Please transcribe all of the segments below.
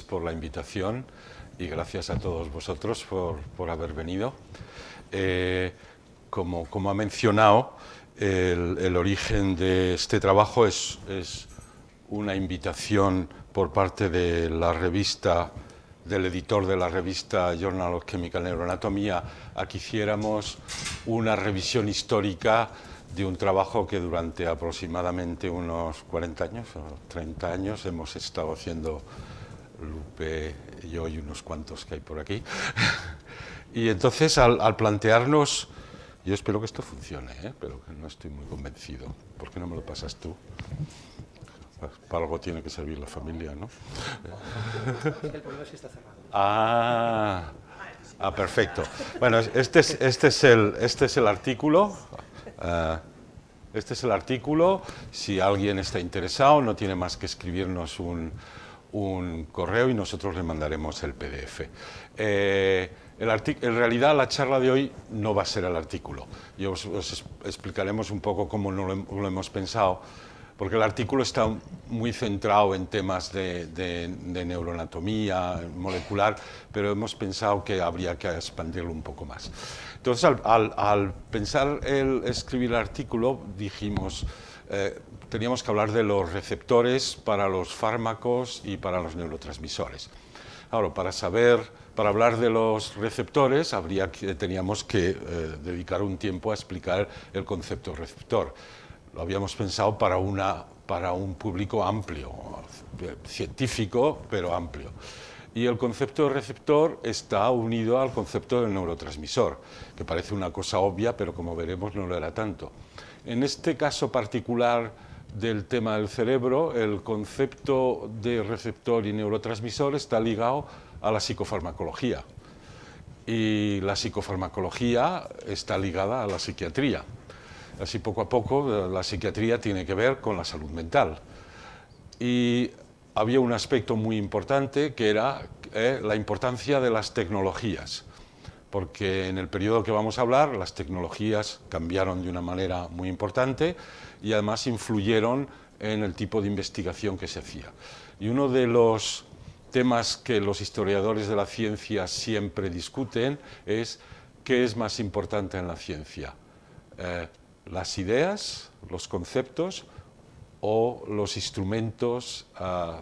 por la invitación y gracias a todos vosotros por, por haber venido. Eh, como, como, ha mencionado, el, origen de este trabajo es, es una invitación por parte de la revista, del editor de la revista Journal of Chemical Neuroanatomy, a que hiciéramos una revisión histórica de un trabajo que durante aproximadamente unos 40 años o 30 años hemos estado haciendo Lupe, yo y unos cuantos que hay por aquí. y entonces al, plantearnos, yo espero que esto funcione, ¿eh? pero no estoy muy convencido. ¿Por qué no me lo pasas tú? Pues, para algo tiene que servir la familia, ¿no? El problema sí está cerrado. Ah, ah perfecto. Bueno, este es, este es, el, este es el artículo. Eh, este es el artículo. Si alguien está interesado, no tiene más que escribirnos un, un correo y nosotros le mandaremos el PDF. Eh, en realidad la charla de hoy no va a ser el artículo. Yo os, explicaremos un poco cómo lo, hemos pensado, porque el artículo está muy centrado en temas de, neuroanatomía molecular, pero hemos pensado que habría que expandirlo un poco más. Entonces, al, pensar el escribir el artículo, dijimos... Eh, teníamos que hablar de los receptores para los fármacos y para los neurotransmisores. Ahora, para saber, para hablar de los receptores, habría que, teníamos que eh, dedicar un tiempo a explicar el concepto receptor. Lo habíamos pensado para, para un público amplio, eh, científico, pero amplio. Y el concepto receptor está unido al concepto del neurotransmisor, que parece una cosa obvia, pero como veremos no lo era tanto. En este caso particular, del tema del cerebro, el concepto de receptor y neurotransmisor está ligado a la psicofarmacología. Y la psicofarmacología está ligada a la psiquiatría. Así poco a poco eh, la psiquiatría tiene que ver con la salud mental. Y había un aspecto muy importante que era eh, la importancia de las tecnologías. Porque en el periodo que vamos a hablar, las tecnologías cambiaron de una manera muy importante y además influyeron en el tipo de investigación que se hacía. Y uno de los temas que los historiadores de la ciencia siempre discuten es qué es más importante en la ciencia, eh, las ideas, los conceptos o los instrumentos, ah,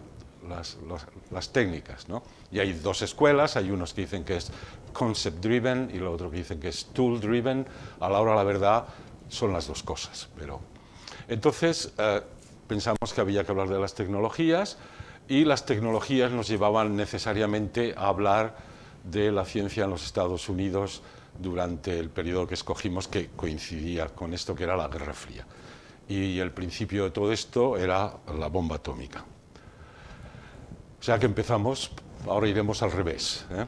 las, técnicas. Y hay dos escuelas, hay unos que dicen que es concept-driven y los otros que dicen que es tool-driven. A la hora, la verdad, son las dos cosas, pero entonces, eh, pensamos que había que hablar de las tecnologías y las tecnologías nos llevaban necesariamente a hablar de la ciencia en los Estados Unidos durante el periodo que escogimos que coincidía con esto que era la Guerra Fría. Y el principio de todo esto era la bomba atómica. O sea que empezamos, ahora iremos al revés. ¿eh?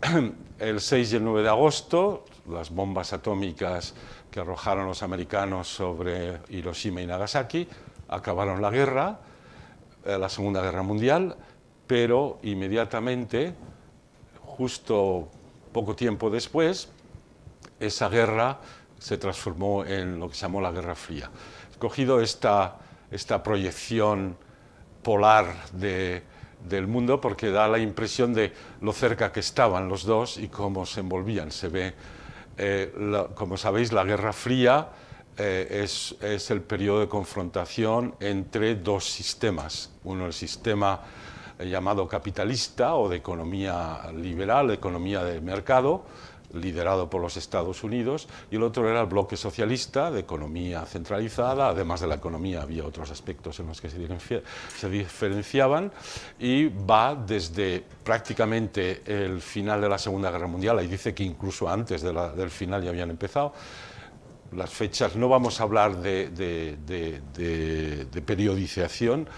El 6 y el 9 de agosto, las bombas atómicas que arrojaron los americanos sobre Hiroshima y Nagasaki, acabaron la guerra, eh, la Segunda Guerra Mundial, pero inmediatamente, justo poco tiempo después, esa guerra se transformó en lo que se llamó la Guerra Fría. He cogido esta, proyección polar del mundo porque da la impresión de lo cerca que estaban los dos y cómo se envolvían. Se ve eh, como sabéis, la Guerra Fría eh, es, es, el periodo de confrontación entre dos sistemas. Uno, el sistema eh, llamado capitalista o de economía liberal, economía de mercado, liderado por los Estados Unidos, y el otro era el bloque socialista de economía centralizada, además de la economía había otros aspectos en los que se diferenciaban, y va desde prácticamente el final de la Segunda Guerra Mundial, y dice que incluso antes del final ya habían empezado, las fechas, no vamos a hablar de, de, de periodización,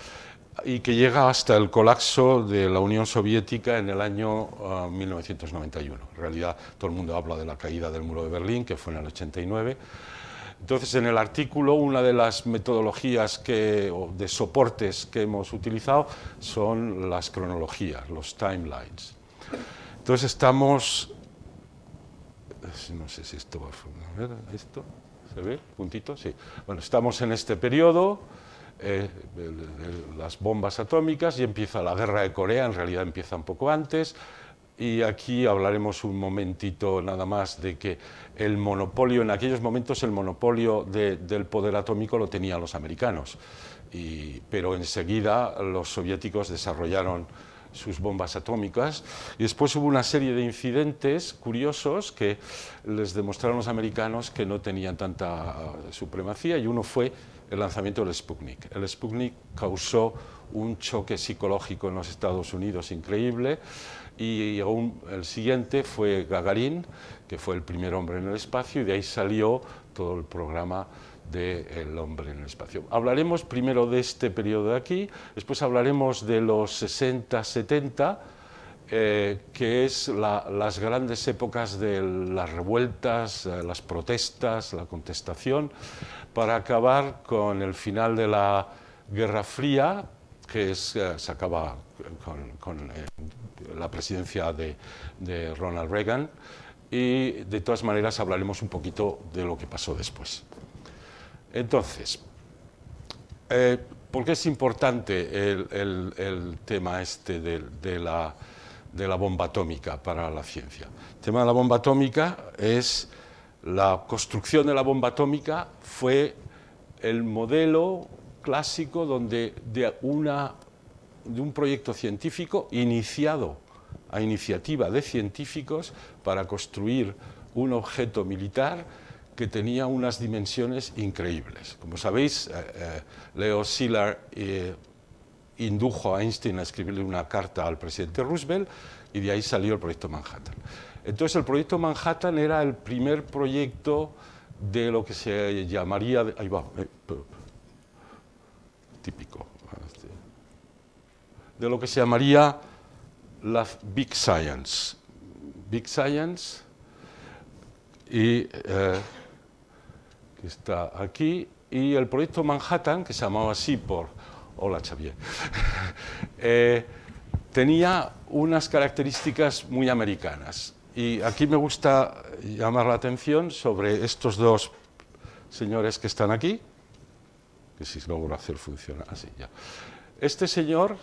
y que llega hasta el colapso de la Unión Soviética en el año 1991. Ah, en realidad todo el mundo habla de la caída del muro de Berlín, que fue en el 89. Entonces, en el artículo, una de las metodologías que, o de soportes que hemos utilizado son las cronologías, los timelines. Entonces, estamos... No sé si esto va a... funcionar. ¿esto? ¿Se ve? ¿Puntito? Sí. Bueno, estamos en este periodo eh, eh, eh, las bombas atómicas y empieza la guerra de Corea, en realidad empieza un poco antes. Y aquí hablaremos un momentito nada más de que el monopolio, en aquellos momentos el monopolio del poder atómico lo tenían los americanos, pero enseguida los soviéticos desarrollaron sus bombas atómicas y después hubo una serie de incidentes curiosos que les demostraron los americanos que no tenían tanta supremacía y uno fue el lanzamiento del Sputnik. El Sputnik causó un choque psicológico en los Estados Unidos increíble y el siguiente fue Gagarin, que fue el primer hombre en el espacio y de ahí salió todo el programa del El hombre en el espacio. Hablaremos primero de este periodo de aquí, después hablaremos de los 60-70, eh, que es las grandes épocas de las revueltas, eh, las protestas, la contestación, para acabar con el final de la Guerra Fría, que eh, se acaba con, la presidencia de, Ronald Reagan, y de todas maneras hablaremos un poquito de lo que pasó después. Entonces, ¿por qué es importante el, tema este de, la, de la bomba atómica para la ciencia. El tema de la bomba atómica es la construcción de la bomba atómica fue el modelo clásico donde de, una, de un proyecto científico iniciado a iniciativa de científicos para construir un objeto militar que tenía unas dimensiones increíbles. Como sabéis, eh, eh, Leo Szilard eh, indujo a Einstein a escribirle una carta al presidente Roosevelt y de ahí salió el proyecto Manhattan. Entonces el proyecto Manhattan era el primer proyecto de lo que se llamaría... ahí va, eh, típico. Este, de lo que se llamaría la Big Science. Big Science y... Eh, que está aquí, y el proyecto Manhattan, que se llamaba así por Hola, Xavier. Eh, tenía unas características muy americanas. Y aquí me gusta llamar la atención sobre estos dos señores que están aquí, que si a hacer funcionar así ya. Este señor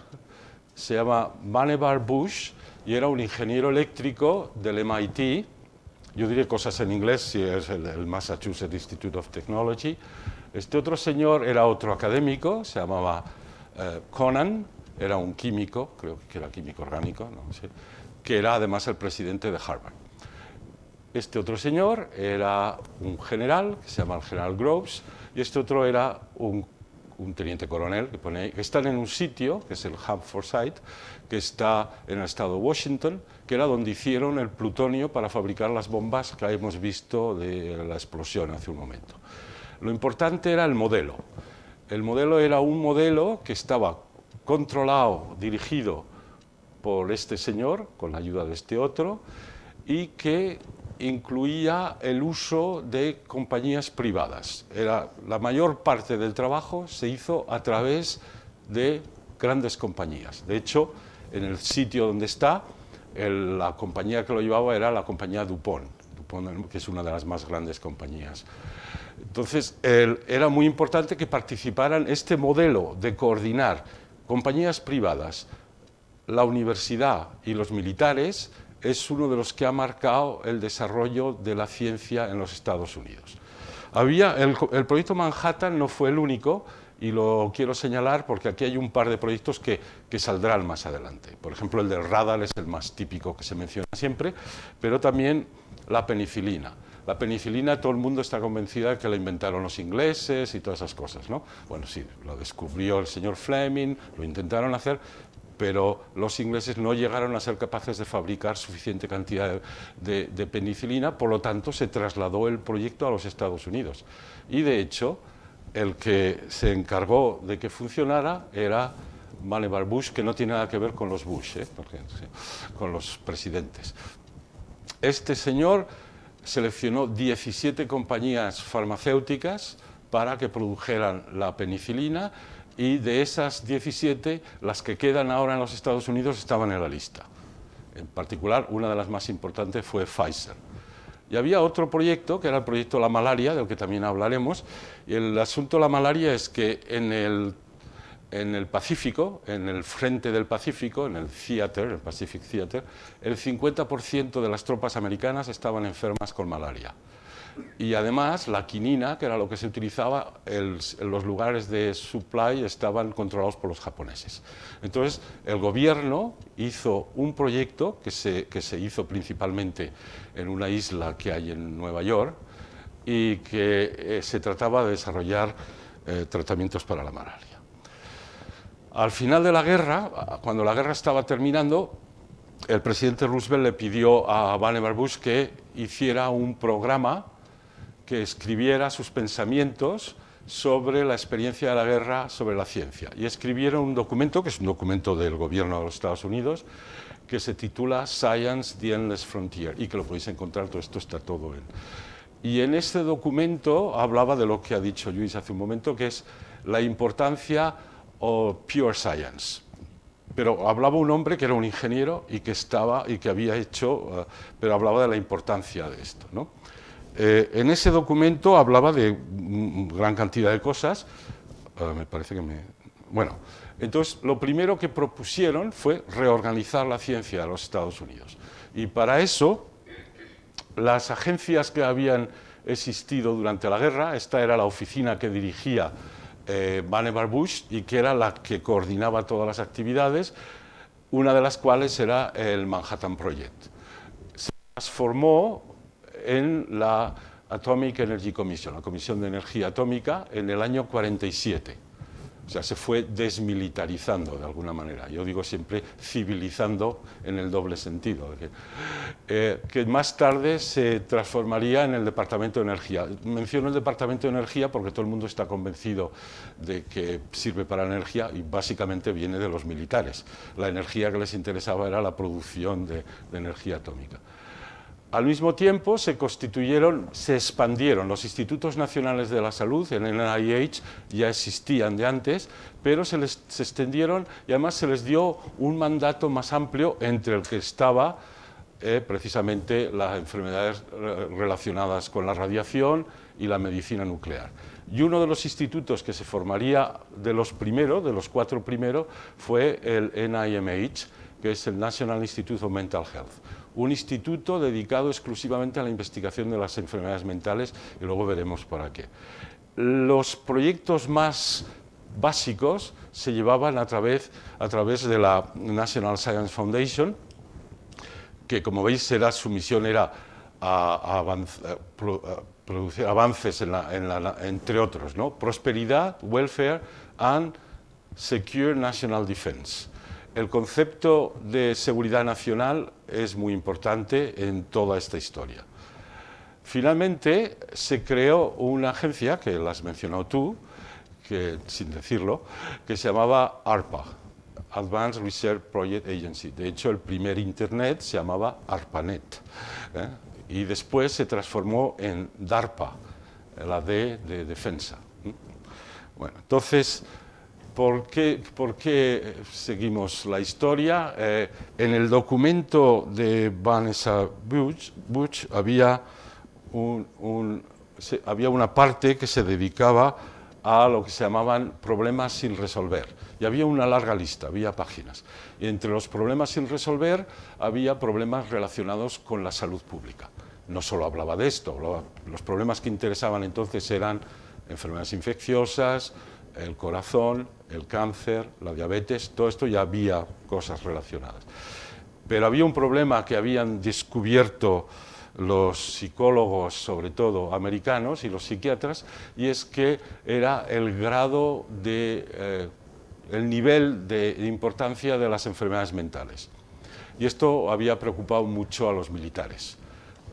se llama Vannevar Bush y era un ingeniero eléctrico del MIT. Yo diré cosas en inglés si es el, el Massachusetts Institute of Technology. Este otro señor era otro académico, se llamaba eh, Conan era un químico, creo que era químico orgánico, que era además el presidente de Harvard. Este otro señor era un general, que se llama el general Groves, y este otro era un, teniente coronel, que, pone están en un sitio, que es el Site que está en el estado de Washington, que era donde hicieron el plutonio para fabricar las bombas que hemos visto de la explosión hace un momento. Lo importante era el modelo. El modelo era un modelo que estaba controlado, dirigido por este señor, con la ayuda de este otro, y que incluía el uso de compañías privadas. Era, la mayor parte del trabajo se hizo a través de grandes compañías. De hecho, en el sitio donde está, la compañía que lo llevaba era la compañía Dupont, que es una de las más grandes compañías. Entonces, era muy importante que participaran este modelo de coordinar compañías privadas, la universidad y los militares es uno de los que ha marcado el desarrollo de la ciencia en los Estados Unidos. el, proyecto Manhattan no fue el único, y lo quiero señalar porque aquí hay un par de proyectos que, saldrán más adelante. Por ejemplo, el del radar es el más típico que se menciona siempre, pero también la penicilina. La penicilina, todo el mundo está convencido... ...de que la inventaron los ingleses y todas esas cosas, ¿no? Bueno, sí, lo descubrió el señor Fleming, lo intentaron hacer, pero los ingleses no llegaron a ser capaces de fabricar suficiente cantidad de, penicilina, por lo tanto se trasladó el proyecto a los Estados Unidos. Y de hecho, el que se encargó de que funcionara era Malevar Bush, que no tiene nada que ver con los Bush, ¿eh? con los presidentes. Este señor seleccionó 17 compañías farmacéuticas para que produjeran la penicilina y de esas 17, las que quedan ahora en los Estados Unidos estaban en la lista. En particular, una de las más importantes fue Pfizer. Y había otro proyecto, que era el proyecto La Malaria, del que también hablaremos. Y el asunto de la malaria es que en el en el Pacífico, en el frente del Pacífico, en el Theater, el Pacific Theater, el 50% de las tropas americanas estaban enfermas con malaria. Y además la quinina, que era lo que se utilizaba, en los lugares de supply estaban controlados por los japoneses. Entonces el gobierno hizo un proyecto que se, que se hizo principalmente en una isla que hay en Nueva York y que eh, se trataba de desarrollar eh, tratamientos para la malaria. Al final de la guerra, cuando la guerra estaba terminando, el presidente Roosevelt le pidió a Vannevar Bush que hiciera un programa que escribiera sus pensamientos sobre la experiencia de la guerra sobre la ciencia. Y escribieron un documento, que es un documento del gobierno de los Estados Unidos, que se titula Science, the Endless Frontier, y que lo podéis encontrar, todo esto está todo en... Y en este documento hablaba de lo que ha dicho Luis hace un momento, que es la importancia o pure science. Pero hablaba un hombre que era un ingeniero y que estaba y que había hecho, eh, pero hablaba de la importancia de esto. Eh, en ese documento hablaba de gran cantidad de cosas. Eh, me parece que me. Bueno, entonces lo primero que propusieron fue reorganizar la ciencia de los Estados Unidos. Y para eso, las agencias que habían existido durante la guerra, esta era la oficina que dirigía eh, Vannevar Bush y que era la que coordinaba todas las actividades, una de las cuales era el Manhattan Project. Se transformó en la Atomic Energy Commission, la Comisión de Energía Atómica, en el año 47. O sea, se fue desmilitarizando de alguna manera. Yo digo siempre civilizando en el doble sentido. Eh, que más tarde se transformaría en el Departamento de Energía. Menciono el Departamento de Energía porque todo el mundo está convencido de que sirve para energía y básicamente viene de los militares. La energía que les interesaba era la producción de energía atómica. Al mismo tiempo se constituyeron, se expandieron los institutos nacionales de la salud, el NIH ya existían de antes, pero se les extendieron y además se les dio un mandato más amplio entre el que estaba eh, precisamente las enfermedades relacionadas con la radiación y la medicina nuclear. Y uno de los institutos que se formaría de los primeros, de los cuatro primeros, fue el NIMH, que es el National Institute of Mental Health un instituto dedicado exclusivamente a la investigación de las enfermedades mentales y luego veremos para qué. Los proyectos más básicos se llevaban a través, a través de la National Science Foundation, que como veis era, su misión era a, producir avances entre otros, prosperidad, welfare and secure national defense. El concepto de seguridad nacional es muy importante en toda esta historia. Finalmente se creó una agencia, que l'as has mencionado tú, que, sin decirlo, que se llamaba ARPA, Advanced Research Project Agency. De hecho, el primer Internet se llamaba ARPANET ¿eh? y después se transformó en DARPA, la D de defensa. Bueno, entonces, ¿Por qué, seguimos la historia? Eh, en el documento de Vanessa Butch, había, un, había una parte que se dedicaba a lo que se llamaban problemas sin resolver. Y había una larga lista, había páginas. Y entre los problemas sin resolver había problemas relacionados con la salud pública. No solo hablaba de esto, los problemas que interesaban entonces eran enfermedades infecciosas, el corazón, el cáncer, la diabetes, todo esto ya había cosas relacionadas. Pero había un problema que habían descubierto los psicólogos, sobre todo americanos, y los psiquiatras, y es que era el grado de, eh, el nivel de importancia de las enfermedades mentales. Y esto había preocupado mucho a los militares,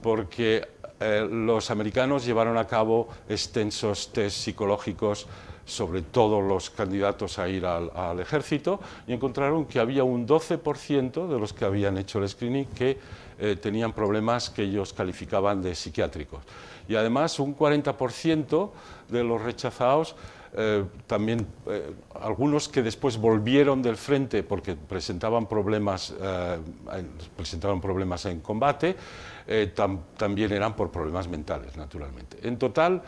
porque eh, los americanos llevaron a cabo extensos test psicológicos sobre todos los candidatos a ir al, ejército y encontraron que había un 12% de los que habían hecho el screening que eh, tenían problemas que ellos calificaban de psiquiátricos. Y además un 40% de los rechazados eh, también eh, algunos que después volvieron del frente porque presentaban problemas, presentaban problemas en combate, también eran por problemas mentales, naturalmente. En total,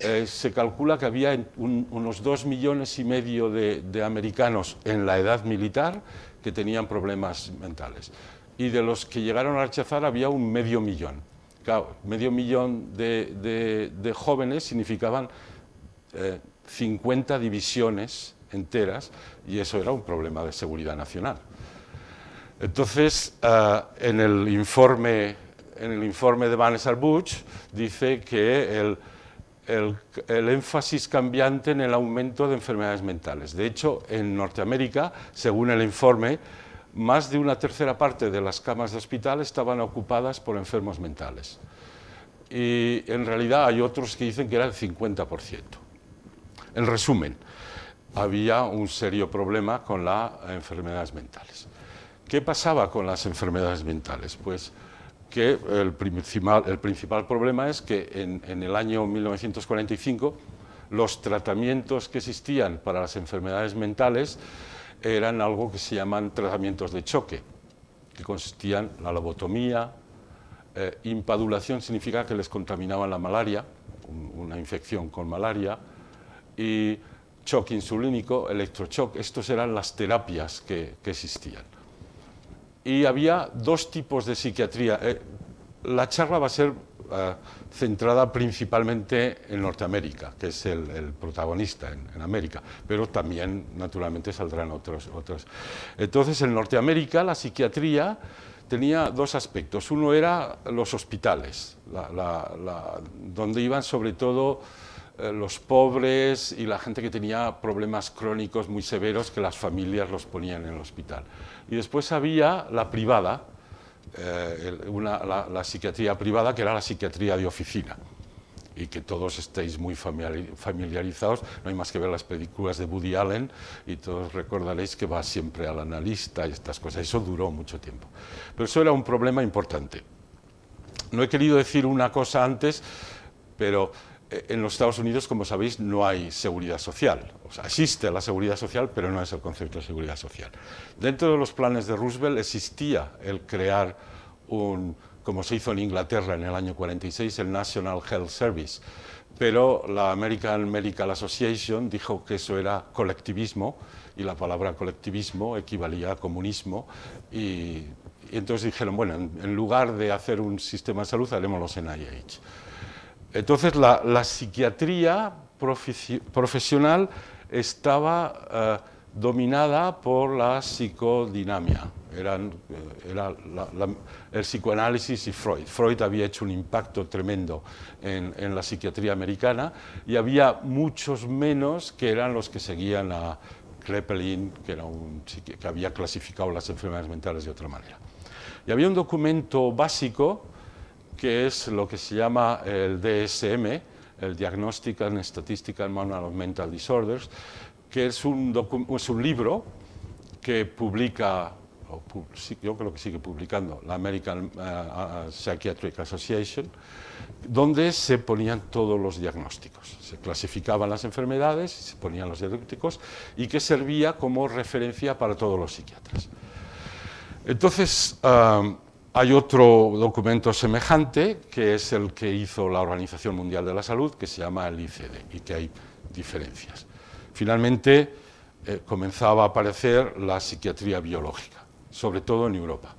eh, se calcula que había unos dos millones y medio de, americanos en la edad militar que tenían problemas mentales. Y de los que llegaron a rechazar había un medio millón. medio millón de, jóvenes significaban 50 eh, divisiones enteras y eso era un problema de seguridad nacional. Entonces, eh, en el informe en el informe de Vanessa Butch dice que el, el, énfasis cambiante en el aumento de enfermedades mentales. De hecho, en Norteamérica, según el informe, más de una tercera parte de las camas de hospital estaban ocupadas por enfermos mentales. Y en realidad hay otros que dicen que era el 50%. En resumen, había un serio problema con las enfermedades mentales. ¿Qué pasaba con las enfermedades mentales? Pues que el principal, problema es que en, el año 1945 los tratamientos que existían para las enfermedades mentales eran algo que se llaman tratamientos de choque, que consistían en la lobotomía, eh, impadulación significa que les contaminaban la malaria, una infección con malaria, y choque insulínico, electrochoque, estas eran las terapias que existían y había dos tipos de psiquiatría. Eh, la charla va a ser eh, centrada principalmente en Norteamérica, que es el, protagonista en, América, pero también naturalmente saldrán otros, otros. Entonces en Norteamérica la psiquiatría tenía dos aspectos. Uno era los hospitales, donde iban sobre todo eh, los pobres y la gente que tenía problemas crónicos muy severos que las familias los ponían en el hospital y después había la privada, eh, la, la, psiquiatría privada, que era la psiquiatría de oficina y que todos estéis muy familiarizados, no hay más que ver las películas de Woody Allen y todos recordaréis que va siempre al analista y estas cosas, eso duró mucho tiempo. Pero eso era un problema importante. No he querido decir una cosa antes, pero eh, en los Estados Unidos, como sabéis, no hay seguridad social. O sea, existe la seguridad social, pero no es el concepto de seguridad social. Dentro de los planes de Roosevelt existía el crear un, como se hizo en Inglaterra en el año 46, el National Health Service, pero la American Medical Association dijo que eso era colectivismo y la palabra colectivismo equivalía a comunismo y, entonces dijeron, bueno, en, en lugar de hacer un sistema de salud, haremos los NIH. Entonces la, psiquiatría profesional estaba eh, dominada por la psicodinamia, eh, era el psicoanálisis y Freud. Freud había hecho un impacto tremendo en, la psiquiatría americana y había muchos menos que eran los que seguían a Kleppelin, que, que había clasificado las enfermedades mentales de otra manera. Y había un documento básico que es lo que se llama el DSM, el Diagnostic and Statistical Manual of Mental Disorders, que es un, es libro que publica, yo creo que sigue publicando, la American eh, Psychiatric Association, donde se ponían todos los diagnósticos. Se clasificaban las enfermedades, se ponían los diagnósticos y que servía como referencia para todos los psiquiatras. Entonces, ah, hay otro documento semejante, que es el que hizo la Organización Mundial de la Salud, que se llama el ICD, y que hay diferencias. Finalmente, eh, comenzaba a aparecer la psiquiatría biológica, sobre todo en Europa.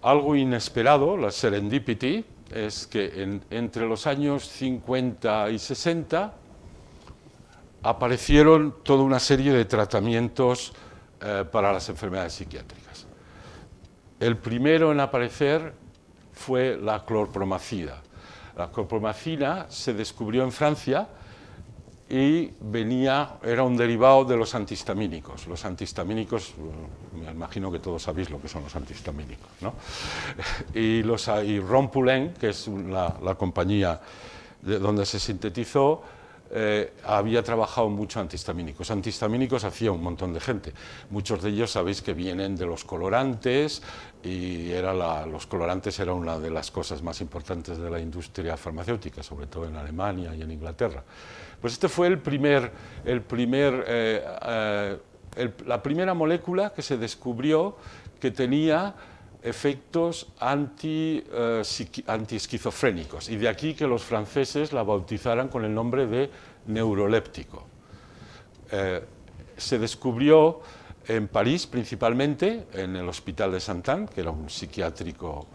Algo inesperado, la serendipity, es que entre los años 50 y 60 aparecieron toda una serie de tratamientos eh, para las enfermedades psiquiátricas. El primero en aparecer fue la clorpromacida. La clorpromacida se descubrió en Francia y venía, era un derivado de los antihistamínicos. Los antihistamínicos, mm, me imagino que todos sabéis lo que son los antihistamínicos, ¿no? Y, los, y que es la, la compañía de donde se sintetizó, eh, había trabajado mucho antihistamínicos. Antihistamínicos hacía un montón de gente. Muchos de ellos sabéis que vienen de los colorantes y era los colorantes era una de las cosas más importantes de la industria farmacéutica, sobre todo en Alemania y en Inglaterra. Pues este fue el primer, el primer, eh, eh, la primera molécula que se descubrió que tenía efectos eh, antiesquizofrénicos. y de aquí que los franceses la bautizaran con el nombre de neuroléptico. Eh, se descubrió en París principalmente, en el Hospital de Saint-Anne, que era un psiquiátrico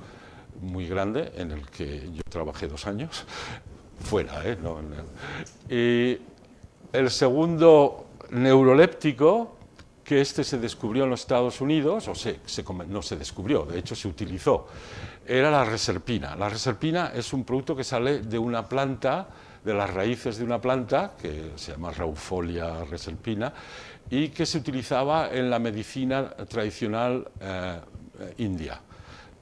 muy grande, en el que yo trabajé dos años, fuera, ¿eh? Y el segundo neuroléptico que este se descubrió en los Estados Unidos, o no se descubrió, de hecho se utilizó, era la reserpina. La reserpina es un producto que sale de una planta, de las raíces de una planta, que se llama Raufolia reserpina, y que se utilizaba en la medicina tradicional eh, india.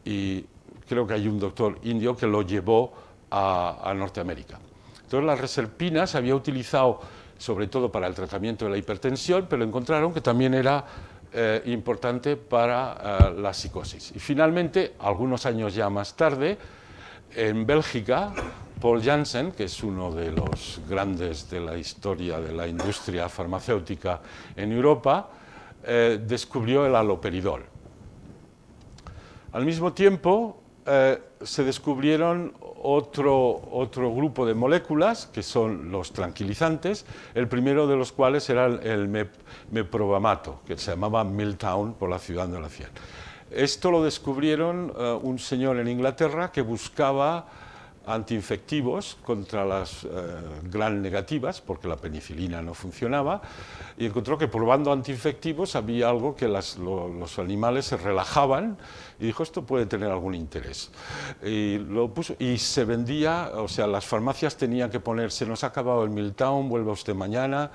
Y creo que hay un doctor indio que lo llevó a, a Norteamérica. Entonces la reserpina se había utilizado sobre todo para el tratamiento de la hipertensión, pero encontraron que también era eh, importante para eh, la psicosis. Y finalmente, algunos años ya más tarde, en Bélgica, Paul Janssen, que es uno de los grandes de la historia de la industria farmacéutica en Europa, eh, descubrió el aloperidol. Al mismo tiempo, eh, se descubrieron otro, grupo de moléculas, que son los tranquilizantes, el primero de los cuales era el meprobamato, que se llamaba Milltown por la ciudad de la fiel. Esto lo descubrieron eh, un señor en Inglaterra que buscaba antiinfectivos contra las eh, gran negativas, porque la penicilina no funcionaba, y encontró que probando antiinfectivos había algo que los animales se relajaban y dijo, esto puede tener algún interés. Y, lo puso, y se vendía, o sea, las farmacias tenían que poner, se nos ha acabado el Miltown, vuelva usted mañana.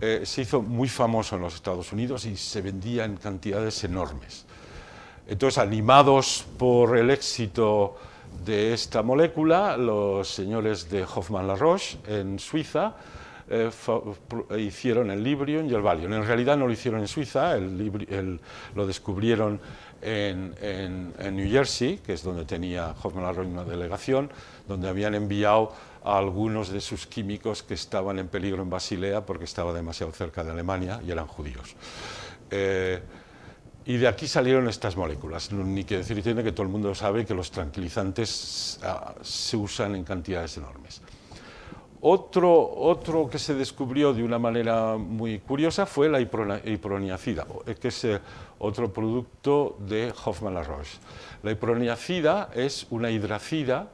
Eh, se hizo muy famoso en los Estados Unidos y se vendía en cantidades enormes. Entonces, animados por el éxito de esta molécula, los señores de hoffman Laroche en Suiza eh, hicieron el Librium y el Valium. En realidad no lo hicieron en Suiza, lo descubrieron en, New Jersey, que es donde tenía Hoffman Laroche una delegación, donde habían enviado a algunos de sus químicos que estaban en peligro en Basilea porque estaba demasiado cerca de Alemania y eran judíos. Eh, y de aquí salieron estas moléculas. Ni que decir tiene que todo el mundo sabe que los tranquilizantes ah, se usan en cantidades enormes. Otro, que se descubrió de una manera muy curiosa fue la hiproniacida, eh, que es otro producto de Hoffman-Laroche. La hiproniacida es una hidracida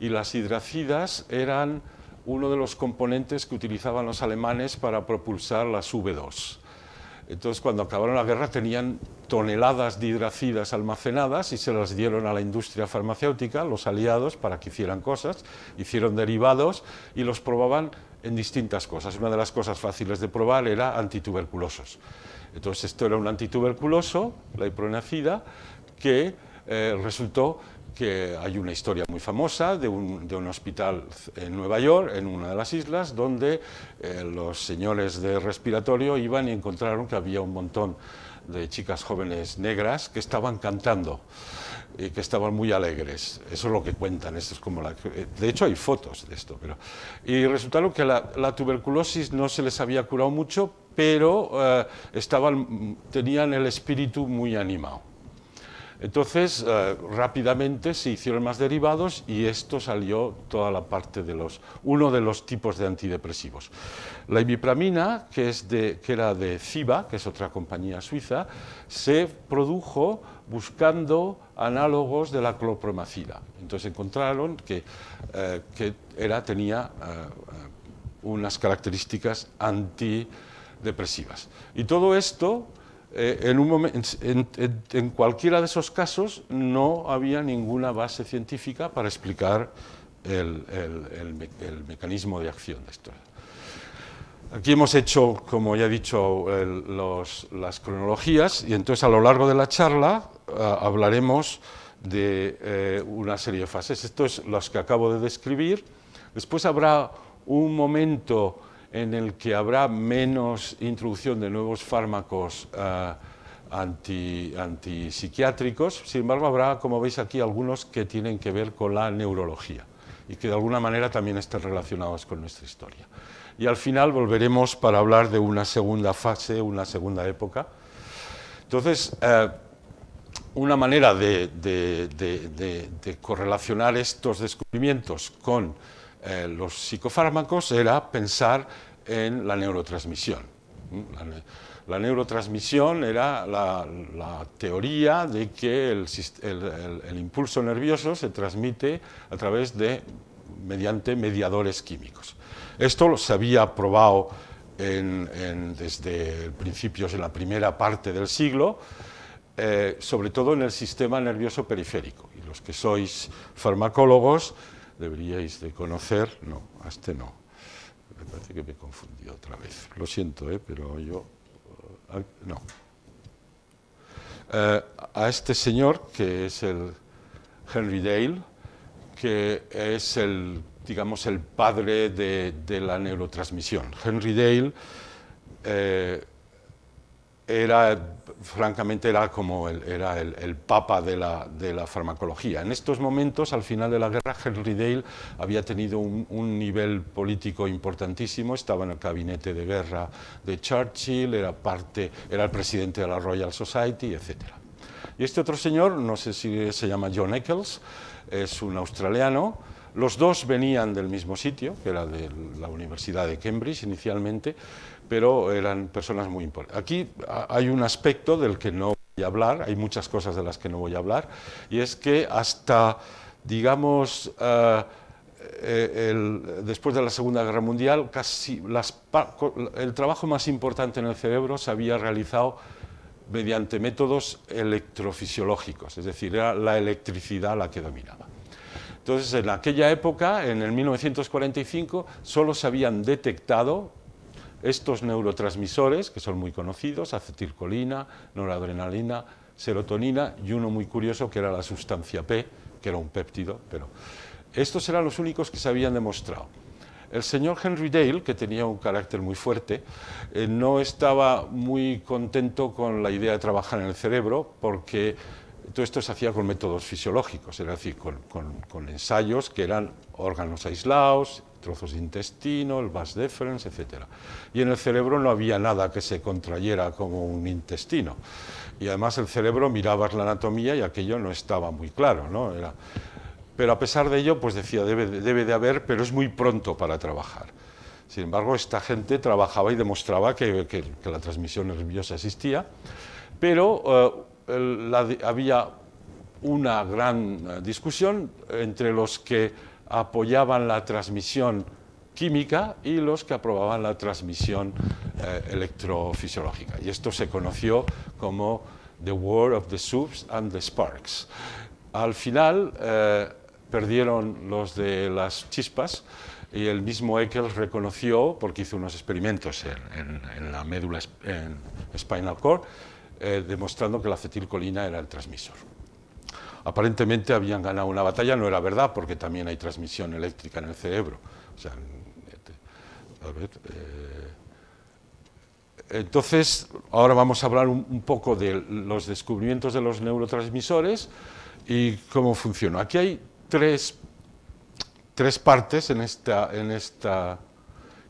y las hidracidas eran uno de los componentes que utilizaban los alemanes para propulsar las V2. Entonces, cuando acabaron la guerra, tenían toneladas de hidracidas almacenadas y se las dieron a la industria farmacéutica, los aliados, para que hicieran cosas. Hicieron derivados y los probaban en distintas cosas. Una de las cosas fáciles de probar era antituberculosos. Entonces, esto era un antituberculoso, la hipronacida, que eh, resultó que hay una historia muy famosa de un, hospital en Nueva York, en una de las islas, donde eh, los señores de respiratorio iban y encontraron que había un montón de chicas jóvenes negras que estaban cantando y que estaban muy alegres. Eso es lo que cuentan. Esto es como de hecho, hay fotos de esto. Pero, y resultaron que la, tuberculosis no se les había curado mucho, pero eh, estaban, tenían el espíritu muy animado. Entonces, eh, rápidamente se hicieron más derivados y esto salió toda la parte de los, uno de los tipos de antidepresivos. La imipramina, que, es que era de CIBA, que es otra compañía suiza, se produjo buscando análogos de la clopromacida. Entonces encontraron que, eh, era, tenía eh, unas características antidepresivas. Y todo esto eh, en, cualquiera de esos casos no había ninguna base científica para explicar el, mecanismo de acción de esto. Aquí hemos hecho, como ya he dicho, las cronologías y entonces a lo largo de la charla eh, hablaremos de eh, una serie de fases. Esto es las que acabo de describir. Después habrá un momento en el que habrá menos introducción de nuevos fármacos eh, antipsiquiátricos, sin embargo habrá, como veis aquí, algunos que tienen que ver con la neurología y que de alguna manera también están relacionados con nuestra historia. Y al final volveremos para hablar de una segunda fase, una segunda época. Entonces, eh, una manera de correlacionar estos descubrimientos con eh, los psicofármacos era pensar en la neurotransmisión. La, neurotransmisión era la, teoría de que el, impulso nervioso se transmite a través de, mediante mediadores químicos. Esto se había probado desde principios de la primera parte del siglo, eh, sobre todo en el sistema nervioso periférico. Y los que sois farmacólogos deberíais de conocer. No, a este no. Me parece que me he confundido otra vez. Lo siento, ¿eh? pero yo... Eh, no. Eh, a este señor, que es el Henry Dale, que es el, digamos, el padre de, la neurotransmisión. Henry Dale era, francamente, era como el, era el, papa de la, farmacología. En estos momentos, al final de la guerra, Henry Dale había tenido un, nivel político importantísimo, estaba en el gabinete de guerra de Churchill, era, parte, era el presidente de la Royal Society, etc. Y este otro señor, no sé si se llama John Eccles, es un australiano, los dos venían del mismo sitio, que era de la Universidad de Cambridge inicialmente, pero eran personas muy importantes. Aquí hay un aspecto del que no voy a hablar, hay muchas cosas de las que no voy a hablar, y es que hasta, digamos, eh, eh, después de la Segunda Guerra Mundial, casi las, el trabajo más importante en el cerebro se había realizado mediante métodos electrofisiológicos, es decir, era la electricidad la que dominaba. Entonces, en aquella época, en el 1945, solo se habían detectado estos neurotransmisores, que son muy conocidos, acetilcolina, noradrenalina, serotonina y uno muy curioso que era la sustancia P, que era un péptido, pero estos eran los únicos que se habían demostrado. El señor Henry Dale, que tenía un carácter muy fuerte, eh, no estaba muy contento con la idea de trabajar en el cerebro porque todo esto se hacía con métodos fisiológicos, es decir, con ensayos que eran órganos aislados, trozos de intestino, el vas deferens, etc. Y en el cerebro no había nada que se contrayera como un intestino. Y además el cerebro miraba la anatomía y aquello no estaba muy claro, ¿no? Era... Pero a pesar de ello, pues decía, debe, debe de haber, pero es muy pronto para trabajar. Sin embargo, esta gente trabajaba y demostraba que, la transmisión nerviosa existía, pero eh, había una gran eh, discusión entre los que apoyaban la transmisión química y los que aprobaban la transmisión eh, electrofisiológica. Y esto se conoció como The War of the soups and the Sparks. Al final eh, perdieron los de las chispas y el mismo Eccles reconoció, porque hizo unos experimentos en, la médula en spinal cord, eh, demostrando que la acetilcolina era el transmisor aparentemente habían ganado una batalla, no era verdad, porque también hay transmisión eléctrica en el cerebro. Eh, entonces, ahora vamos a hablar un, poco de los descubrimientos de los neurotransmisores y cómo funcionan. Aquí hay tres, partes en esta,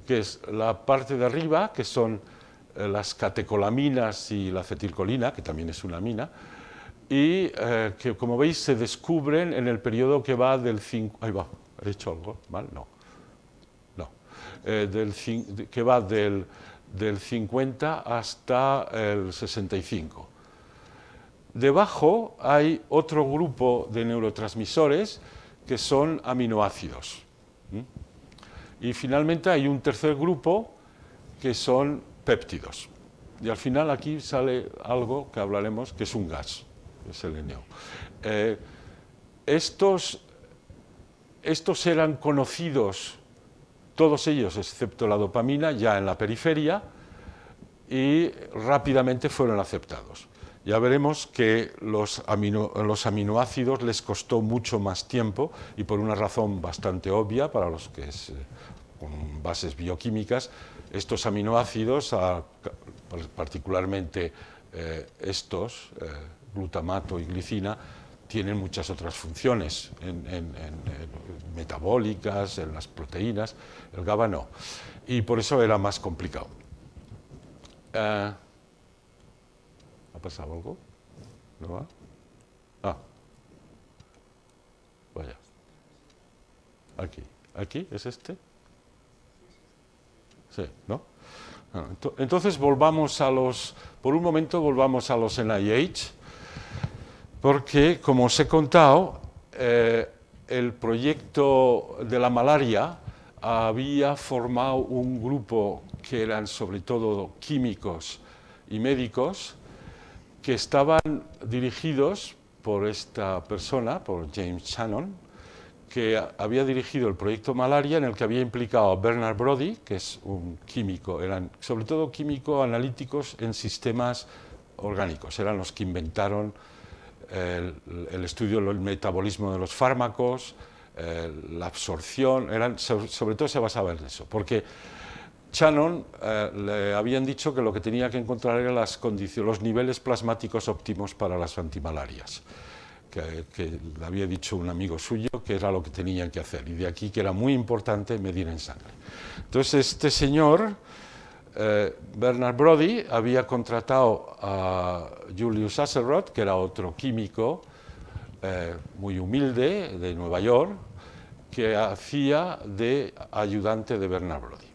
que es la parte de arriba, que son eh, las catecolaminas y la acetilcolina, que también es una mina, y eh, que, como veis, se descubren en el periodo que va del 5... hecho algo no. Eh, que va del, 50 hasta el 65. Debajo hay otro grupo de neurotransmisores que son aminoácidos. Y finalmente hay un tercer grupo que son péptidos. Y al final aquí sale algo que hablaremos, que es un gas. Eh, estos, estos eran conocidos, todos ellos, excepto la dopamina, ya en la periferia, y rápidamente fueron aceptados. Ya veremos que los, los, aminoácidos les costó mucho más tiempo y por una razón bastante obvia para los que es eh, con bases bioquímicas, estos aminoácidos, particularmente eh, estos, glutamato y glicina, tienen muchas otras funciones en, metabólicas, en las proteínas, el GABA no. Y por eso era más complicado. Eh, ¿Ha pasado algo? ¿No va? Ah. Vaya. Aquí. ¿Aquí? ¿Es este? Sí, ¿no? Ah, entonces volvamos a los, por un momento volvamos a los NIH porque, como os he contado, eh, el proyecto de la malaria había formado un grupo que eran sobre todo químicos y médicos, que estaban dirigidos por esta persona, por James Shannon, que había dirigido el proyecto Malaria, en el que había implicado a Bernard Brody, que es un químico, eran sobre todo químicos analíticos en sistemas orgánicos, eran los que inventaron el, estudio del metabolismo de los fármacos, la absorción, eran, sobre todo se basaba en eso, porque Shannon eh, le habían dicho que lo que tenía que encontrar eran las los niveles plasmáticos óptimos para las antimalarias, que, que le había dicho un amigo suyo que era lo que tenía que hacer, y de aquí que era muy importante medir en sangre. Entonces este señor eh, Bernard Brody había contratado a Julius Axelrod, que era otro químico eh, muy humilde de Nueva York, que hacía de ayudante de Bernard Brody.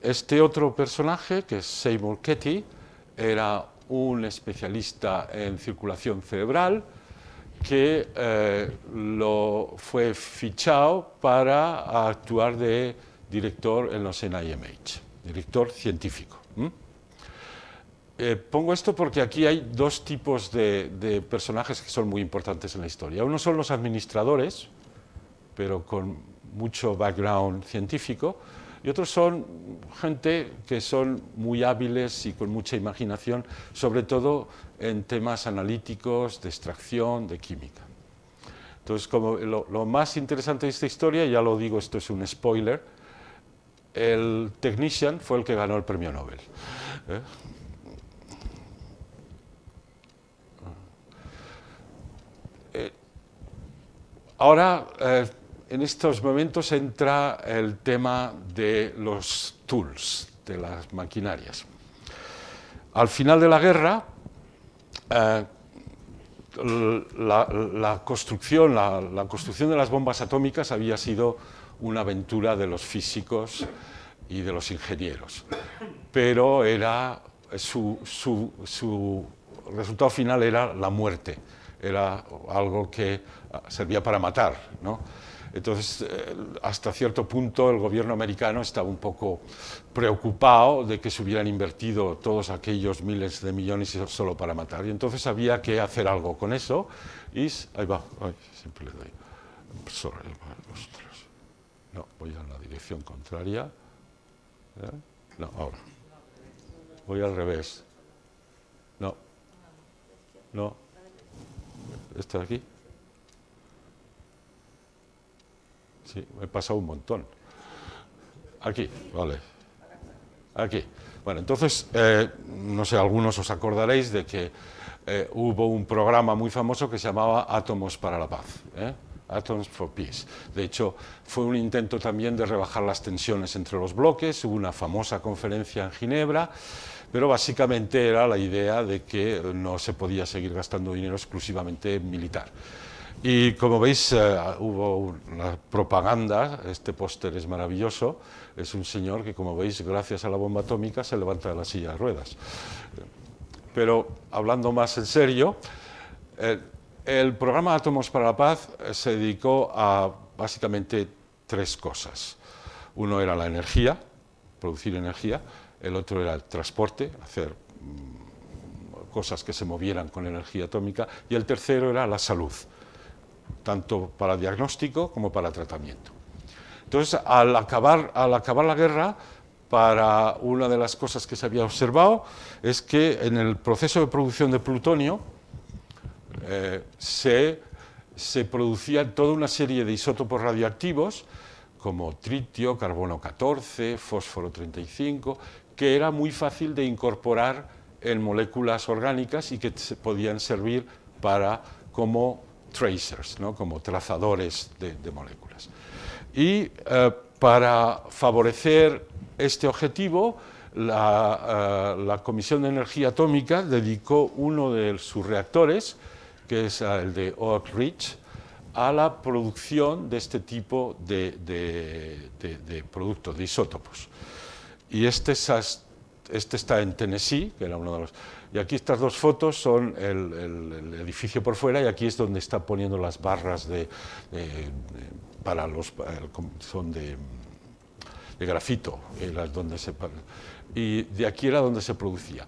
Este otro personaje, que es Seymour Ketty, era un especialista en circulación cerebral que eh, lo fue fichado para actuar de director en los NIMH, director científico. Eh, pongo esto porque aquí hay dos tipos de, personajes que son muy importantes en la historia. Uno son los administradores, pero con mucho background científico, y otros son gente que son muy hábiles y con mucha imaginación, sobre todo en temas analíticos, de extracción, de química. Entonces, como lo más interesante de esta historia, ya lo digo, esto es un spoiler, el Technician fue el que ganó el premio Nobel. ¿eh? Eh, ahora, eh, en estos momentos entra el tema de los tools, de las maquinarias. Al final de la guerra, la, construcción, la construcción de las bombas atómicas había sido una aventura de los físicos y de los ingenieros. Pero era su, resultado final era la muerte, era algo que ah, servía para matar. ¿no? Entonces, eh, hasta cierto punto el gobierno americano estaba un poco preocupado de que se hubieran invertido todos aquellos miles de millones solo para matar. Y entonces había que hacer algo con eso. Y ahí va, siempre le doy. Sorry, no, voy en la dirección contraria. ¿eh? No, ahora. Voy al revés. No. No. está de aquí? Sí, me he pasado un montón. Aquí, vale. Aquí. Bueno, entonces, eh, no sé, algunos os acordaréis de que eh, hubo un programa muy famoso que se llamaba Átomos para la Paz. ¿eh? Atoms for Peace. De hecho, fue un intento también de rebajar las tensiones entre los bloques, hubo una famosa conferencia en Ginebra, pero básicamente era la idea de que no se podía seguir gastando dinero exclusivamente militar. Y como veis, eh, hubo una propaganda, este póster es maravilloso, es un señor que, como veis, gracias a la bomba atómica se levanta de la silla de ruedas. Pero hablando más en serio, eh, el programa Átomos para la Paz eh, se dedicó a básicamente tres cosas. Uno era la energía, producir energía, el otro era el transporte, hacer mm, cosas que se movieran con energía atómica, y el tercero era la salud, tanto para diagnóstico como para tratamiento. Entonces, al acabar, al acabar la guerra, para una de las cosas que se había observado es que en el proceso de producción de plutonio, eh, se, producía toda una serie de isótopos radioactivos, como tritio, carbono 14, fósforo 35, que era muy fácil de incorporar en moléculas orgánicas y que se podían servir para como tracers, ¿no? como trazadores de, moléculas. Y eh, para favorecer este objetivo, eh, la Comisión de Energía Atómica dedicó uno de sus reactores, que es el de Oak Ridge, a la producción de este tipo de, de, productos, de isótopos. Y este, es, este, está en Tennessee, que era uno de los... Y aquí estas dos fotos son el, edificio por fuera y aquí es donde está poniendo las barras de, para los... son de, grafito, las donde se, y de aquí era donde se producía.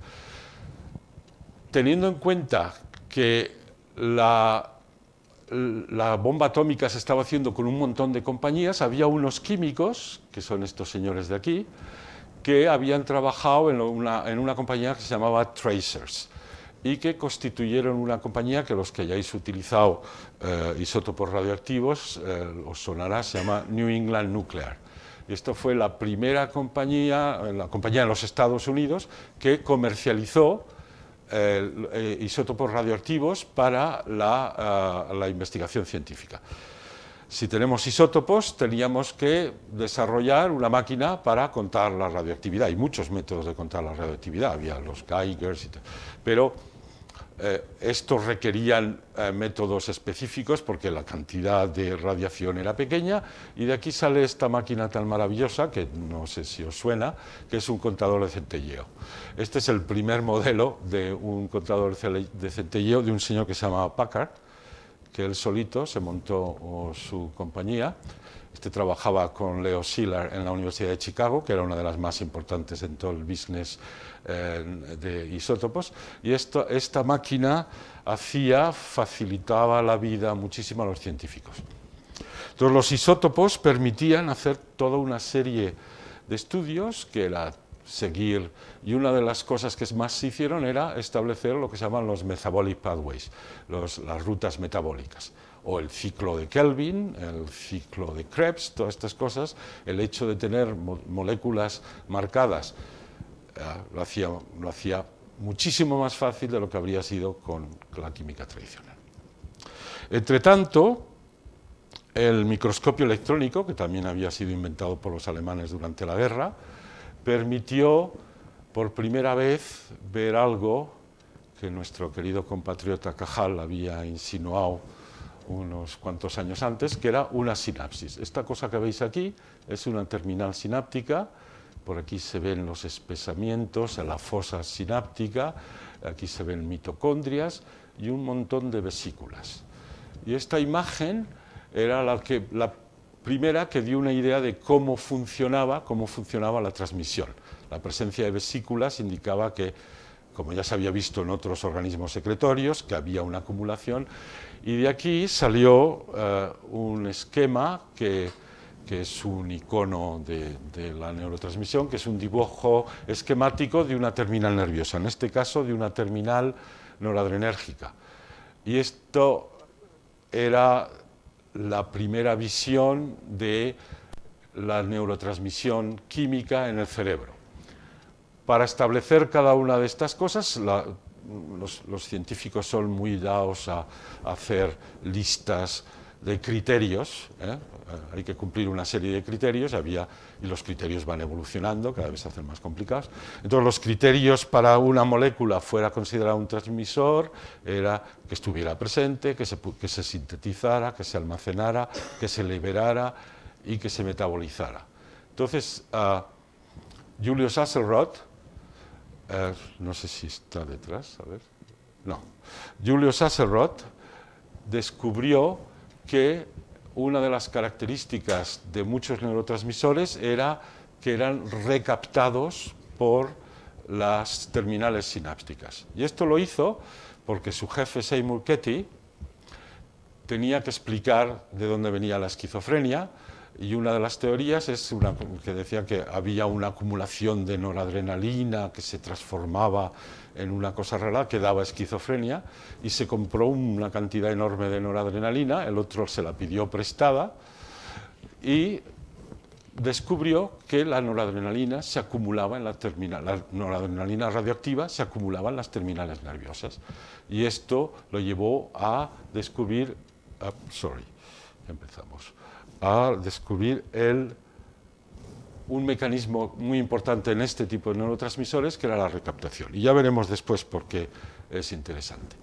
Teniendo en cuenta que la, bomba atómica se estaba haciendo con un montón de compañías, había unos químicos, que son estos señores de aquí, que habían trabajado en una, en una compañía que se llamaba Tracers y que constituyeron una compañía que los que hayáis utilizado eh, isótopos radioactivos eh, os sonará, se llama New England Nuclear. esto fue la primera compañía, la compañía en los Estados Unidos, que comercializó eh, isótopos radioactivos para eh, la, investigación científica. Si tenemos isótopos, teníamos que desarrollar una máquina para contar la radioactividad. Hay muchos métodos de contar la radioactividad, había los Geigers, y pero eh, estos requerían eh, métodos específicos porque la cantidad de radiación era pequeña y de aquí sale esta máquina tan maravillosa que no sé si os suena, que es un contador de centelleo. Este es el primer modelo de un contador de centelleo de un señor que se llamaba Packard, que él solito se montó su compañía este, trabajaba con Leo Schiller en la Universidad de Chicago, que era una de las más importantes en todo el business eh, de isótopos, y esta máquina hacía, facilitaba la vida muchísimo a los científicos. Entonces los isótopos permitían hacer toda una serie de estudios que era seguir, y una de las cosas que más se hicieron era establecer lo que se llaman los metabolic pathways, las rutas metabólicas o el ciclo de Kelvin, el ciclo de Krebs, todas estas cosas, el hecho de tener moléculas marcadas eh, lo, hacía, lo hacía muchísimo más fácil de lo que habría sido con la química tradicional. Entre tanto, el microscopio electrónico, que también había sido inventado por los alemanes durante la guerra, permitió por primera vez ver algo que nuestro querido compatriota Cajal había insinuado unos cuantos años antes, que era una sinapsis. Esta cosa que veis aquí es una terminal sináptica, por aquí se ven los espesamientos, la fosa sináptica, aquí se ven mitocondrias y un montón de vesículas. Y esta imagen era la, que, la primera que dio una idea de cómo funcionaba, cómo funcionaba la transmisión. La presencia de vesículas indicaba que, como ya se había visto en otros organismos secretorios, que había una acumulación y de aquí salió eh, un esquema que, es un icono de, la neurotransmisión, que es un dibujo esquemático de una terminal nerviosa, en este caso de una terminal noradrenérgica. Y esto era la primera visión de la neurotransmisión química en el cerebro. Para establecer cada una de estas cosas, los, científicos son muy dados a, hacer listas de criterios, ¿eh? Eh, hay que cumplir una serie de criterios, había, y los criterios van evolucionando, cada vez se hacen más complicados. Entonces los criterios para una molécula fuera considerada un transmisor era que estuviera presente, que se, que se sintetizara, que se almacenara, que se liberara y que se metabolizara. Entonces, ah, Julius Hasselrod, eh, no sé si está detrás, a ver. No. Julio Sasserot descubrió que una de las características de muchos neurotransmisores era que eran recaptados por las terminales sinápticas. Y esto lo hizo porque su jefe Seymour Ketty tenía que explicar de dónde venía la esquizofrenia y una de las teorías es una, que decía que había una acumulación de noradrenalina que se transformaba en una cosa rara que daba esquizofrenia y se compró una cantidad enorme de noradrenalina, el otro se la pidió prestada y descubrió que la noradrenalina se acumulaba en la terminal, la noradrenalina radioactiva se acumulaba en las terminales nerviosas y esto lo llevó a descubrir, ah, sorry, empezamos a descubrir un mecanismo muy importante en este tipo de neurotransmisores, que era la recaptación. Y ya veremos después por qué es interesante.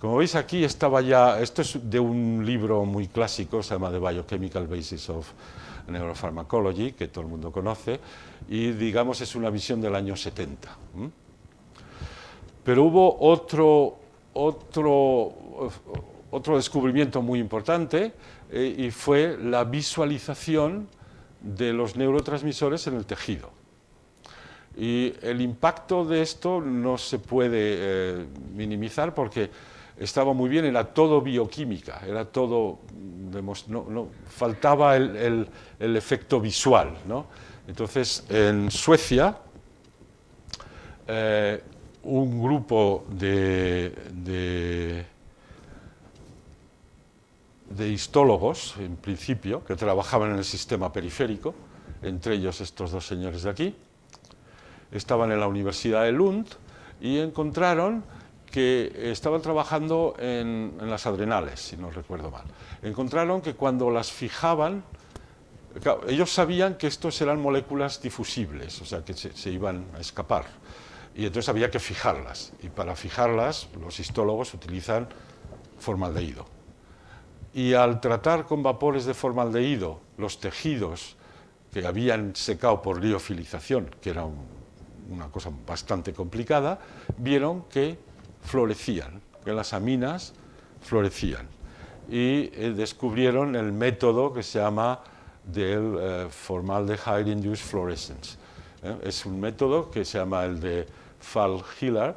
Como veis aquí estaba ya, esto es de un libro muy clásico, se llama The Biochemical Basis of Neuropharmacology, que todo el mundo conoce, y digamos es una visión del año 70. Pero hubo otro, otro, otro descubrimiento muy importante eh, y fue la visualización de los neurotransmisores en el tejido. Y el impacto de esto no se puede eh, minimizar porque estaba muy bien, era todo bioquímica, era todo, faltaba el, efecto visual. Entonces, en Suecia, eh, un grupo de de histólogos, en principio, que trabajaban en el sistema periférico, entre ellos estos dos señores de aquí. Estaban en la Universidad de Lund y encontraron que estaban trabajando en, las adrenales, si no recuerdo mal. Encontraron que cuando las fijaban, ellos sabían que estos eran moléculas difusibles, o sea, que se, se iban a escapar. Y entonces había que fijarlas. Y para fijarlas, los histólogos utilizan formaldehído y al tratar con vapores de formaldehído los tejidos que habían secado por liofilización, que era una cosa bastante complicada, vieron que florecían, que las aminas florecían y eh, descubrieron el método que se llama del eh, formaldehyde induced fluorescence. ¿eh? Es un método que se llama el de Fall-Hillard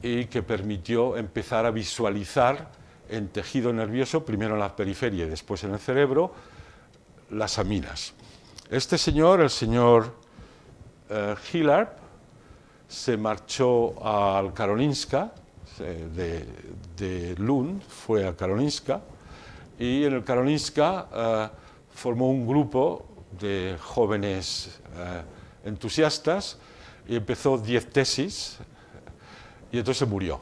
y que permitió empezar a visualizar en tejido nervioso, primero en la periferia y después en el cerebro, las aminas. Este señor, el señor eh, Hillarp se marchó al Karolinska, de, Lund, fue a Karolinska, y en el Karolinska eh, formó un grupo de jóvenes eh, entusiastas y empezó 10 tesis y entonces murió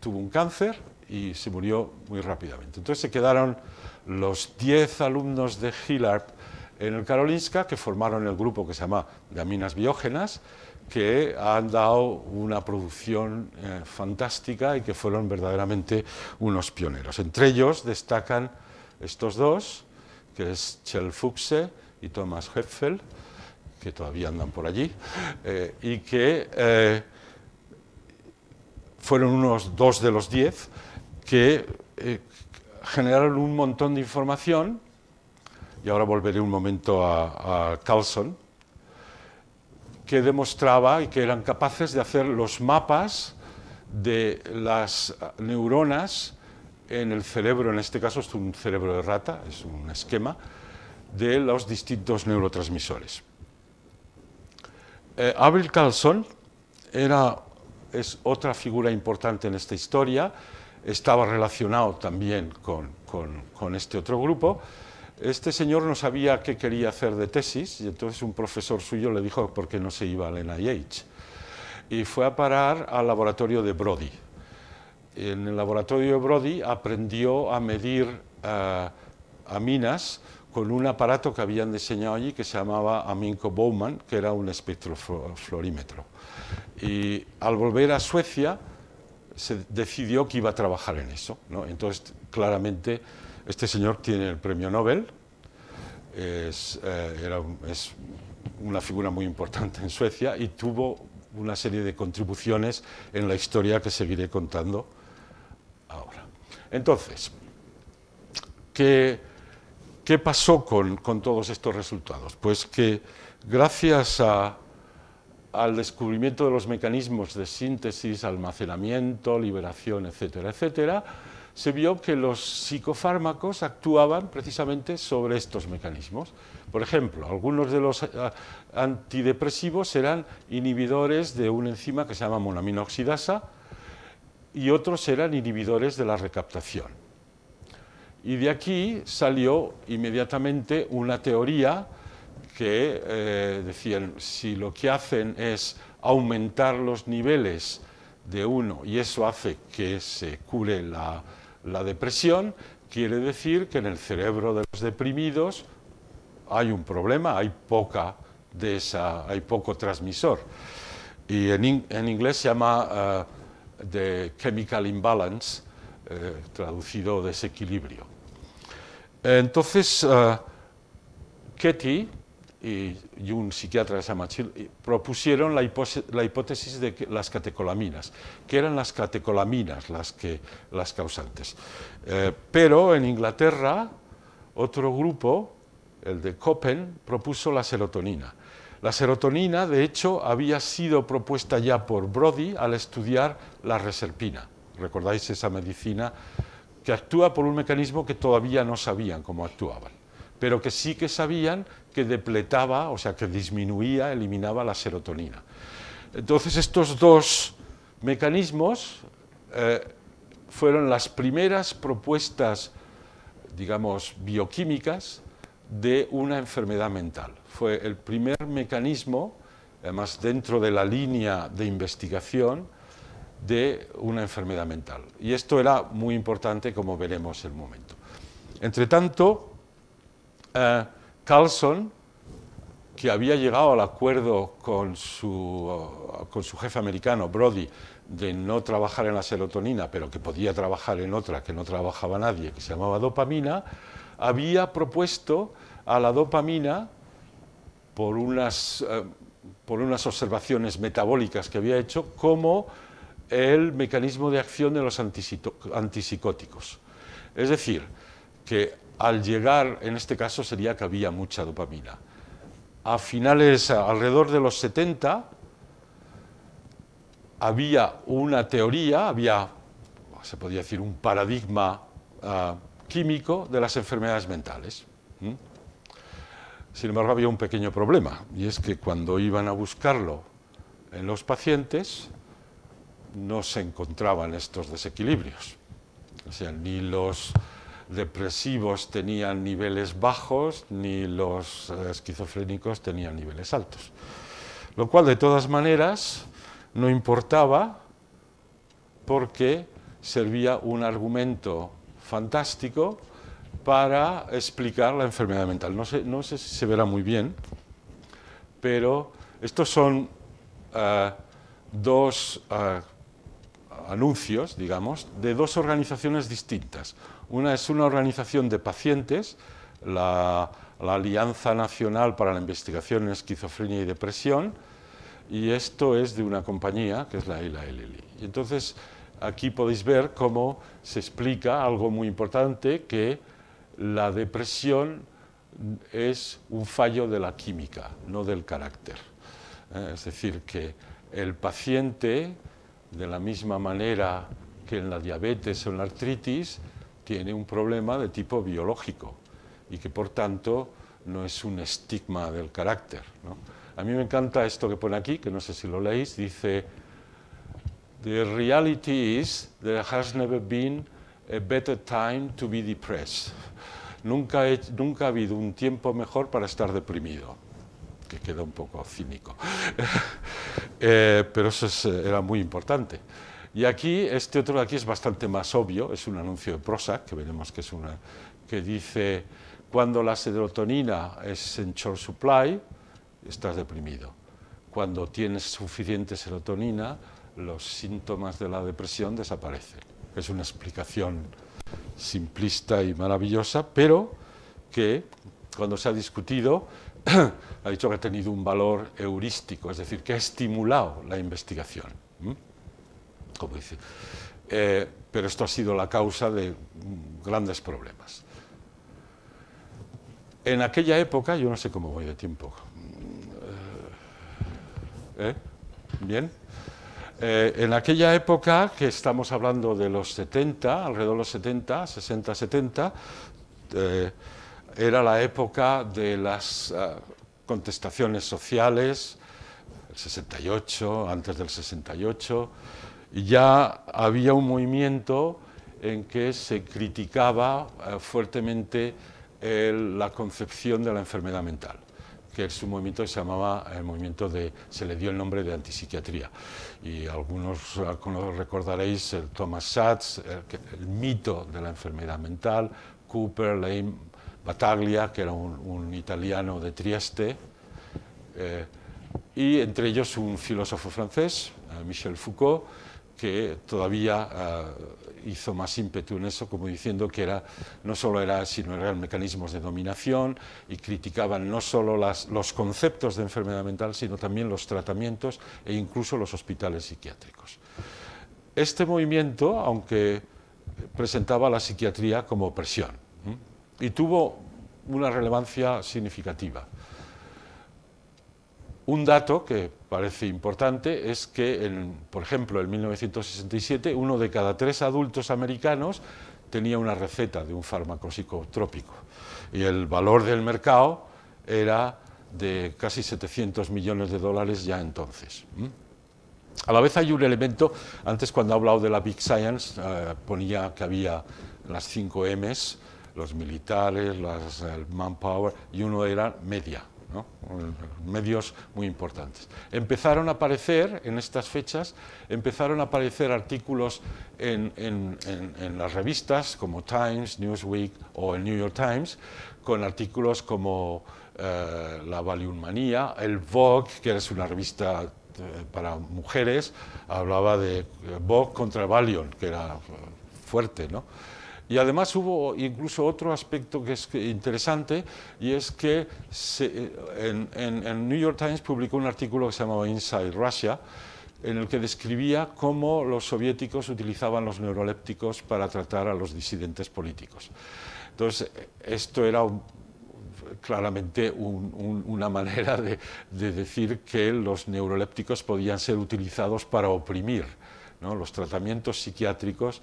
tuvo un cáncer y se murió muy rápidamente. Entonces se quedaron los 10 alumnos de Hillard en el Karolinska que formaron el grupo que se llama aminas Biógenas, que han dado una producción eh, fantástica y que fueron verdaderamente unos pioneros. Entre ellos destacan estos dos, que es Chel Fuchse y Thomas Hepfel, que todavía andan por allí, eh, y que... Eh, fueron unos dos de los diez que eh, generaron un montón de información, y ahora volveré un momento a, Carlson, que demostraba y que eran capaces de hacer los mapas de las neuronas en el cerebro, en este caso es un cerebro de rata, es un esquema, de los distintos neurotransmisores. Eh, Carlson era es otra figura importante en esta historia, estaba relacionado también con, este otro grupo. Este señor no sabía qué quería hacer de tesis y entonces un profesor suyo le dijo por qué no se iba al NIH. Y fue a parar al laboratorio de Brody. En el laboratorio de Brody aprendió a medir eh, a aminas con un aparato que habían diseñado allí que se llamaba Aminco Bowman, que era un espectroflorímetro. Y al volver a Suecia se decidió que iba a trabajar en eso. ¿no? Entonces, claramente, este señor tiene el premio Nobel, es, eh, una figura muy importante en Suecia y tuvo una serie de contribuciones en la historia que seguiré contando ahora. Entonces, ¿qué, pasó con, todos estos resultados? Pues que gracias a, al descubrimiento de los mecanismos de síntesis, almacenamiento, liberación, etcétera, etcétera, se vio que los psicofármacos actuaban precisamente sobre estos mecanismos. Por ejemplo, algunos de los eh, antidepresivos eran inhibidores de una enzima que se llama monaminoxidasa y otros eran inhibidores de la recaptación. Y de aquí salió inmediatamente una teoría que eh, decían, si lo que hacen es aumentar los niveles de uno y eso hace que se cure la, depresión, quiere decir que en el cerebro de los deprimidos hay un problema, hay poca de esa, hay poco transmisor. Y en, inglés se llama eh, the chemical imbalance, eh, traducido desequilibrio. Entonces, Ketty y, un psiquiatra de se propusieron la, hipótesis de las catecolaminas, que eran las catecolaminas las, que, las causantes. Eh, pero en Inglaterra, otro grupo, el de Copen, propuso la serotonina. La serotonina, de hecho, había sido propuesta ya por Brody al estudiar la reserpina. ¿Recordáis esa medicina que actúa por un mecanismo que todavía no sabían cómo actuaban? pero que sí que sabían que depletaba, o sea, que disminuía, eliminaba la serotonina. Entonces estos dos mecanismos eh, fueron las primeras propuestas, digamos, bioquímicas de una enfermedad mental. Fue el primer mecanismo, además dentro de la línea de investigación, de una enfermedad mental. Y esto era muy importante, como veremos en el momento. Entre eh, Carlson, que había llegado al acuerdo con su, con su jefe americano, Brody, de no trabajar en la serotonina, pero que podía trabajar en otra que no trabajaba nadie, que se llamaba dopamina, había propuesto a la dopamina, por unas, eh, por unas observaciones metabólicas que había hecho, como el mecanismo de acción de los antipsicóticos. Es decir, que al llegar, en este caso sería que había mucha dopamina. A finales, alrededor de los 70, había una teoría, había, se podría decir, un paradigma ah, químico de las enfermedades mentales. Sin embargo, había un pequeño problema, y es que cuando iban a buscarlo en los pacientes, no se encontraban estos desequilibrios. O sea, ni los depresivos tenían niveles bajos ni los eh, esquizofrénicos tenían niveles altos. Lo cual, de todas maneras, no importaba porque servía un argumento fantástico para explicar la enfermedad mental. No sé, si se verá muy bien, pero estos son eh, dos eh, anuncios, digamos, de dos organizaciones distintas. Una es una organización de pacientes, la, Alianza Nacional para la Investigación en Esquizofrenia y Depresión, y esto es de una compañía que es la Ila Lilly. entonces aquí podéis ver cómo se explica algo muy importante que la depresión es un fallo de la química, no del carácter. Eh, es decir, que el paciente, de la misma manera que en la diabetes o en la artritis, tiene un problema de tipo biológico y que por tanto no es un estigma del carácter. A mí me encanta esto que pone aquí, que no sé si lo leéis, dice, The reality is there has never been a better time to be depressed. Nunca, ha habido un tiempo mejor para estar deprimido, que queda un poco cínico, eh, pero eso eh, era muy importante. Y aquí, este otro de aquí es bastante más obvio, es un anuncio de prosa que veremos que es una, que dice, cuando la serotonina es en short supply, estás deprimido. Cuando tienes suficiente serotonina, los síntomas de la depresión desaparecen. Es una explicación simplista y maravillosa, pero que cuando se ha discutido ha dicho que ha tenido un valor heurístico, es decir, que ha estimulado la investigación como dice. Eh, pero esto ha sido la causa de grandes problemas. En aquella época, yo no sé cómo voy de tiempo. ¿Eh? ¿eh? ¿Bien? Eh, en aquella época, que estamos hablando de los 70, alrededor de los 70, 60, 70, era la época de las contestaciones sociales, el 68, antes del 68, ya había un movimiento en que se criticaba eh, fuertemente la concepción de la enfermedad mental que es un movimiento que se llamaba el movimiento de, se le dio el nombre de antipsiquiatría. Y algunos, recordaréis el Thomas Satz, el, mito de la enfermedad mental, Cooper, Lane, Bataglia, que era un, italiano de Trieste, eh, y entre ellos un filósofo francés, eh, Michel Foucault, que todavía ah, hizo más ímpetu en eso, como diciendo que no solo era, sino eran mecanismos de dominación y criticaban no solo los conceptos de enfermedad mental, sino también los tratamientos e incluso los hospitales psiquiátricos. Este movimiento, aunque presentaba la psiquiatría como opresión, y tuvo una relevancia significativa. Un dato que parece importante es que, por ejemplo, en 1967, uno de cada tres adultos americanos tenía una receta de un fármaco psicotrópico y el valor del mercado era de casi 700 millones de dólares ya entonces. A la vez hay un elemento, antes cuando he hablado de la Big Science, eh, ponía que había las 5 M's, los militares, las, el manpower, y uno era media, medios muy importantes. Empezaron a aparecer, en estas fechas, empezaron a aparecer artículos en, las revistas como Times, Newsweek o el New York Times, con artículos como eh, la La Manía, el Vogue, que es una revista eh, para mujeres, hablaba de eh, Vogue contra Valium, que era fuerte, ¿no? Y además hubo incluso otro aspecto que es interesante y es que se, eh, en, New York Times publicó un artículo que se llamaba Inside Russia, en el que describía cómo los soviéticos utilizaban los neurolépticos para tratar a los disidentes políticos. Entonces, esto era claramente una manera de, decir que los neurolépticos podían ser utilizados para oprimir. Los tratamientos psiquiátricos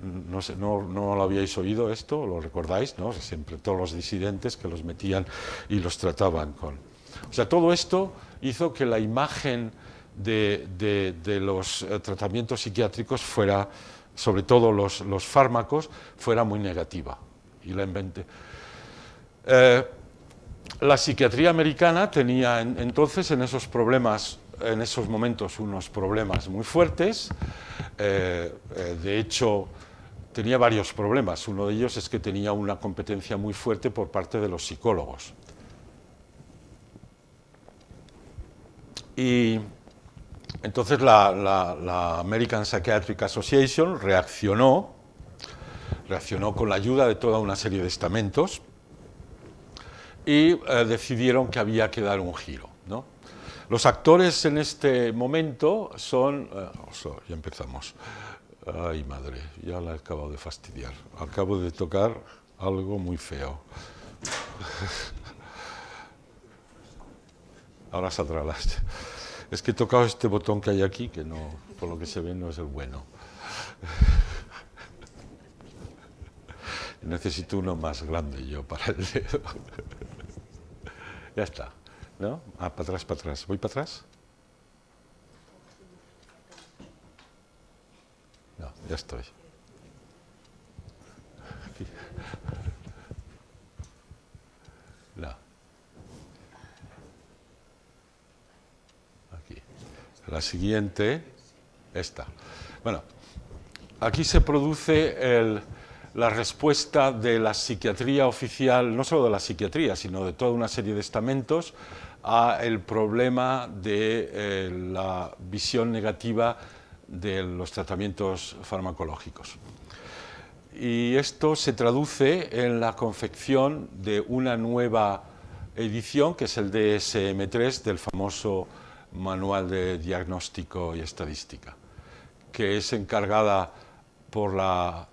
no, sé, no, lo habíais oído esto, lo recordáis, ¿no? siempre todos los disidentes que los metían y los trataban con. O sea, todo esto hizo que la imagen de, los eh, tratamientos psiquiátricos fuera, sobre todo los, fármacos, fuera muy negativa. Y la inventé. Eh, la psiquiatría americana tenía entonces en esos problemas en esos momentos unos problemas muy fuertes. Eh, eh, de hecho, tenía varios problemas. Uno de ellos es que tenía una competencia muy fuerte por parte de los psicólogos. Y entonces la, American Psychiatric Association reaccionó, reaccionó con la ayuda de toda una serie de estamentos y eh, decidieron que había que dar un giro. Los actores en este momento son... Eh, ya empezamos. Ay, madre, ya la he acabado de fastidiar. Acabo de tocar algo muy feo. Ahora saldrá la... Es que he tocado este botón que hay aquí, que no, por lo que se ve no es el bueno. Necesito uno más grande yo para el dedo. ya está. ¿No? Ah, para atrás, para atrás. ¿Voy para atrás? No, ya estoy. Aquí. La siguiente, esta. Bueno, aquí se produce el la respuesta de la psiquiatría oficial, no solo de la psiquiatría, sino de toda una serie de estamentos, a el problema de eh, la visión negativa de los tratamientos farmacológicos. Y esto se traduce en la confección de una nueva edición, que es el DSM3 del famoso Manual de Diagnóstico y Estadística, que es encargada por la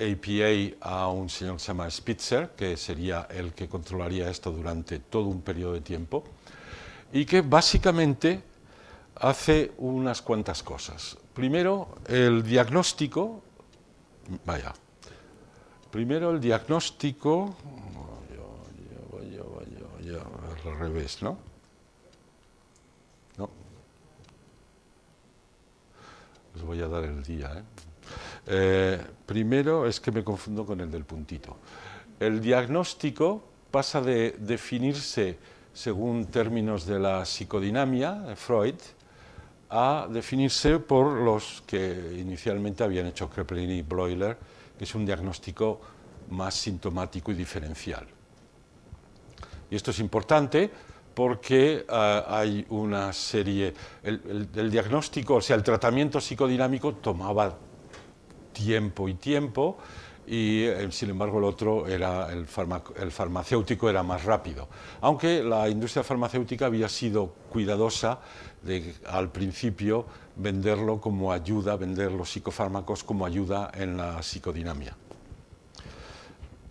APA a un señor que se llama Spitzer, que sería el que controlaría esto durante todo un periodo de tiempo, y que básicamente hace unas cuantas cosas. Primero, el diagnóstico, vaya, primero el diagnóstico, vaya, vaya, yo, al revés, ¿no? No. Les voy a dar el día, ¿eh? Eh, primero es que me confundo con el del puntito. El diagnóstico pasa de definirse según términos de la psicodinamia, eh, Freud, a definirse por los que inicialmente habían hecho Kreplin y Broiler, que es un diagnóstico más sintomático y diferencial. Y esto es importante porque ah, hay una serie, el, el diagnóstico, o sea, el tratamiento psicodinámico tomaba tiempo y tiempo y eh, sin embargo el otro era el, farmacéutico era más rápido. Aunque la industria farmacéutica había sido cuidadosa de al principio venderlo como ayuda, vender los psicofármacos como ayuda en la psicodinamia.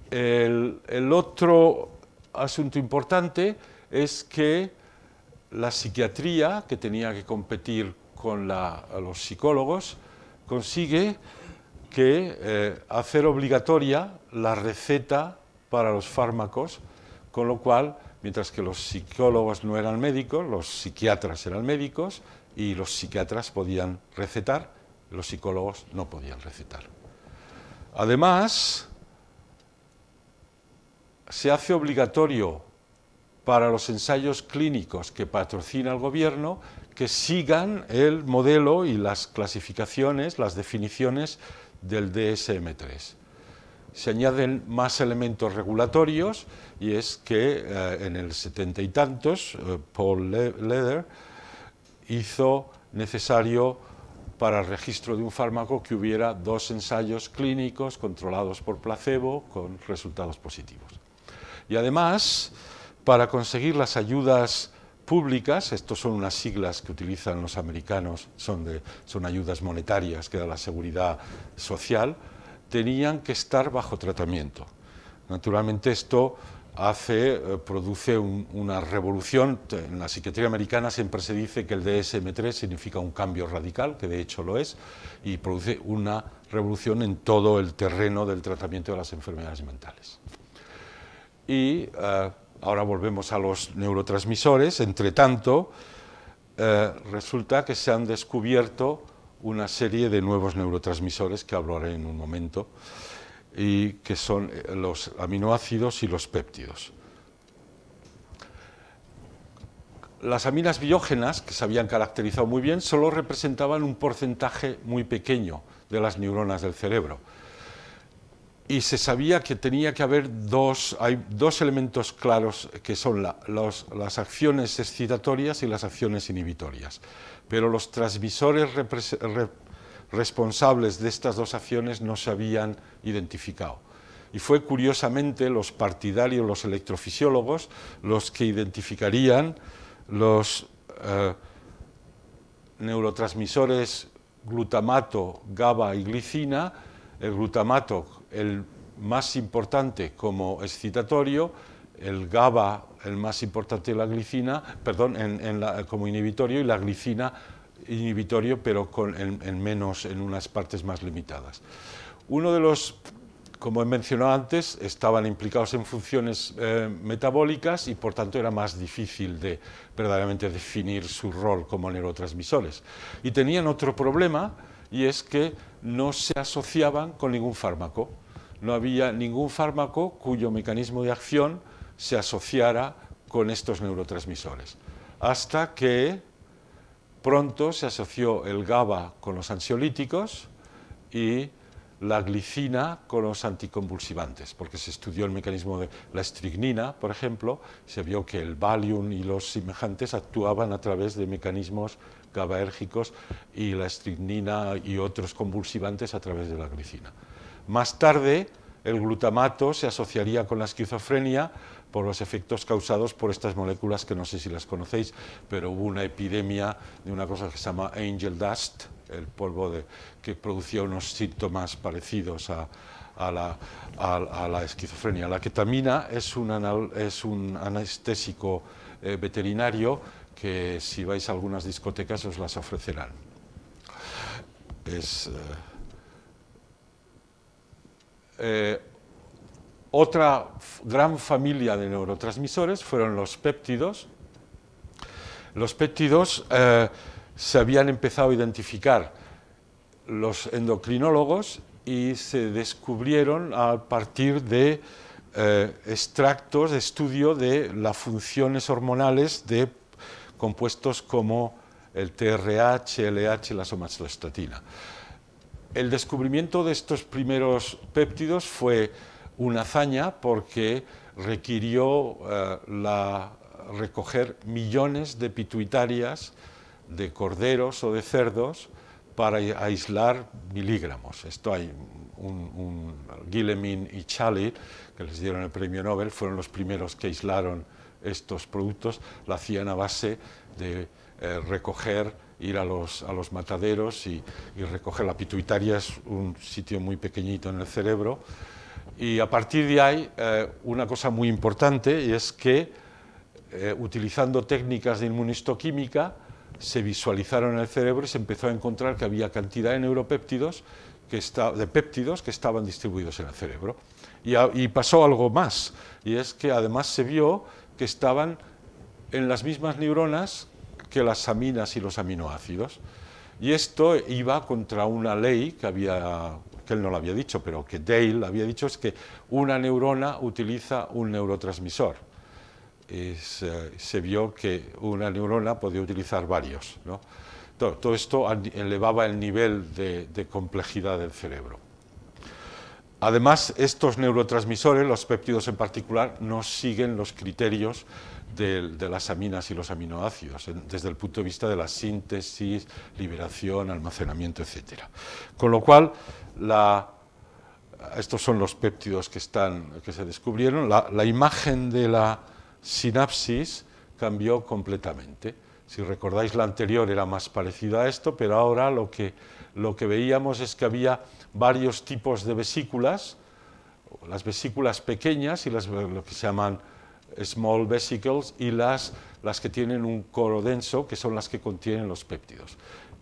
El, otro asunto importante es que la psiquiatría, que tenía que competir con los psicólogos, consigue que eh, hacer obligatoria la receta para los fármacos, con lo cual, mientras que los psicólogos no eran médicos, los psiquiatras eran médicos y los psiquiatras podían recetar, los psicólogos no podían recetar. Además, se hace obligatorio para los ensayos clínicos que patrocina el gobierno que sigan el modelo y las clasificaciones, las definiciones del DSM3. Se añaden más elementos regulatorios y es que eh, en el setenta y tantos eh, Paul Leder hizo necesario para el registro de un fármaco que hubiera dos ensayos clínicos controlados por placebo con resultados positivos. Y además, para conseguir las ayudas públicas, estos son unas siglas que utilizan los americanos, son, de, son ayudas monetarias que da la seguridad social, tenían que estar bajo tratamiento. Naturalmente esto hace, eh, produce una revolución. En la psiquiatría americana siempre se dice que el DSM3 significa un cambio radical, que de hecho lo es, y produce una revolución en todo el terreno del tratamiento de las enfermedades mentales. Y eh, Ahora volvemos a los neurotransmisores. Entre tanto, eh, resulta que se han descubierto una serie de nuevos neurotransmisores que hablaré en un momento y que son eh, los aminoácidos y los péptidos. Las aminas biógenas, que se habían caracterizado muy bien, solo representaban un porcentaje muy pequeño de las neuronas del cerebro y se sabía que tenía que haber dos, hay dos elementos claros que son las acciones excitatorias y las acciones inhibitorias. Pero los transmisores responsables de estas dos acciones no se habían identificado. Y fue curiosamente los partidarios, los electrofisiólogos, los que identificarían los eh, neurotransmisores glutamato, GABA y glicina, el glutamato el más importante como excitatorio, el GABA, el más importante la glicina, perdón, como inhibitorio y la glicina inhibitorio, pero en, unas partes más limitadas. Uno de los, como he mencionado antes, estaban implicados en funciones eh, metabólicas y por tanto era más difícil de verdaderamente definir su rol como neurotransmisores. Y tenían otro problema y es que no se asociaban con ningún fármaco. No había ningún fármaco cuyo mecanismo de acción se asociara con estos neurotransmisores. Hasta que pronto se asoció el GABA con los ansiolíticos y la glicina con los anticonvulsivantes, porque se estudió el mecanismo de la estricnina, por ejemplo, se vio que el Valium y los semejantes actuaban a través de mecanismos GABAérgicos y la estricnina y otros convulsivantes a través de la glicina. Más tarde, el glutamato se asociaría con la esquizofrenia por los efectos causados por estas moléculas que no sé si las conocéis, pero hubo una epidemia de una cosa que se llama angel dust, el polvo de, que producía unos síntomas parecidos a, la, esquizofrenia. La ketamina es un, anestésico eh, veterinario que si vais a algunas discotecas os las ofrecerán. Eh, eh, otra gran familia de neurotransmisores fueron los péptidos. Los péptidos eh, se habían empezado a identificar los endocrinólogos y se descubrieron a partir de extractos de estudio de las funciones hormonales de compuestos como el TRH, LH, e la somatostatina. El descubrimiento de estos primeros péptidos fue una hazaña porque requirió eh, recoger millones de pituitarias de corderos o de cerdos para aislar miligramos. Esto hay un, Guillemin y Chali, que les dieron el premio Nobel, fueron los primeros que aislaron estos productos, la hacían a base de eh, recoger, ir a los, mataderos y, recoger. La pituitaria es un sitio muy pequeñito en el cerebro. Y a partir de ahí, eh, una cosa muy importante y es que eh, utilizando técnicas de inmunistoquímica, se visualizaron en el cerebro y se empezó a encontrar que había cantidad de neuropéptidos que de péptidos que estaban distribuidos en el cerebro. y pasó algo más, y es que además se vio que estaban en las mismas neuronas que las aminas y los aminoácidos. Y esto iba contra una ley que había que él no lo había dicho, pero que Dale había dicho, es que una neurona utiliza un neurotransmisor. Eh, se vio que una neurona podía utilizar varios. Todo, esto elevaba el nivel de complejidad del cerebro. Además, estos neurotransmisores, los péptidos en particular, no siguen los criterios de, las aminas y los aminoácidos, desde el punto de vista de la síntesis, liberación, almacenamiento, etc. Con lo cual, estos son los péptidos que, están, que se descubrieron, la, imagen de la sinapsis cambió completamente. Si recordáis, la anterior era más parecida a esto, pero ahora lo que veíamos es que había varios tipos de vesículas, las vesículas pequeñas y las, que se llaman small vesicles y las, las que tienen un coro denso, que son las que contienen los péptidos.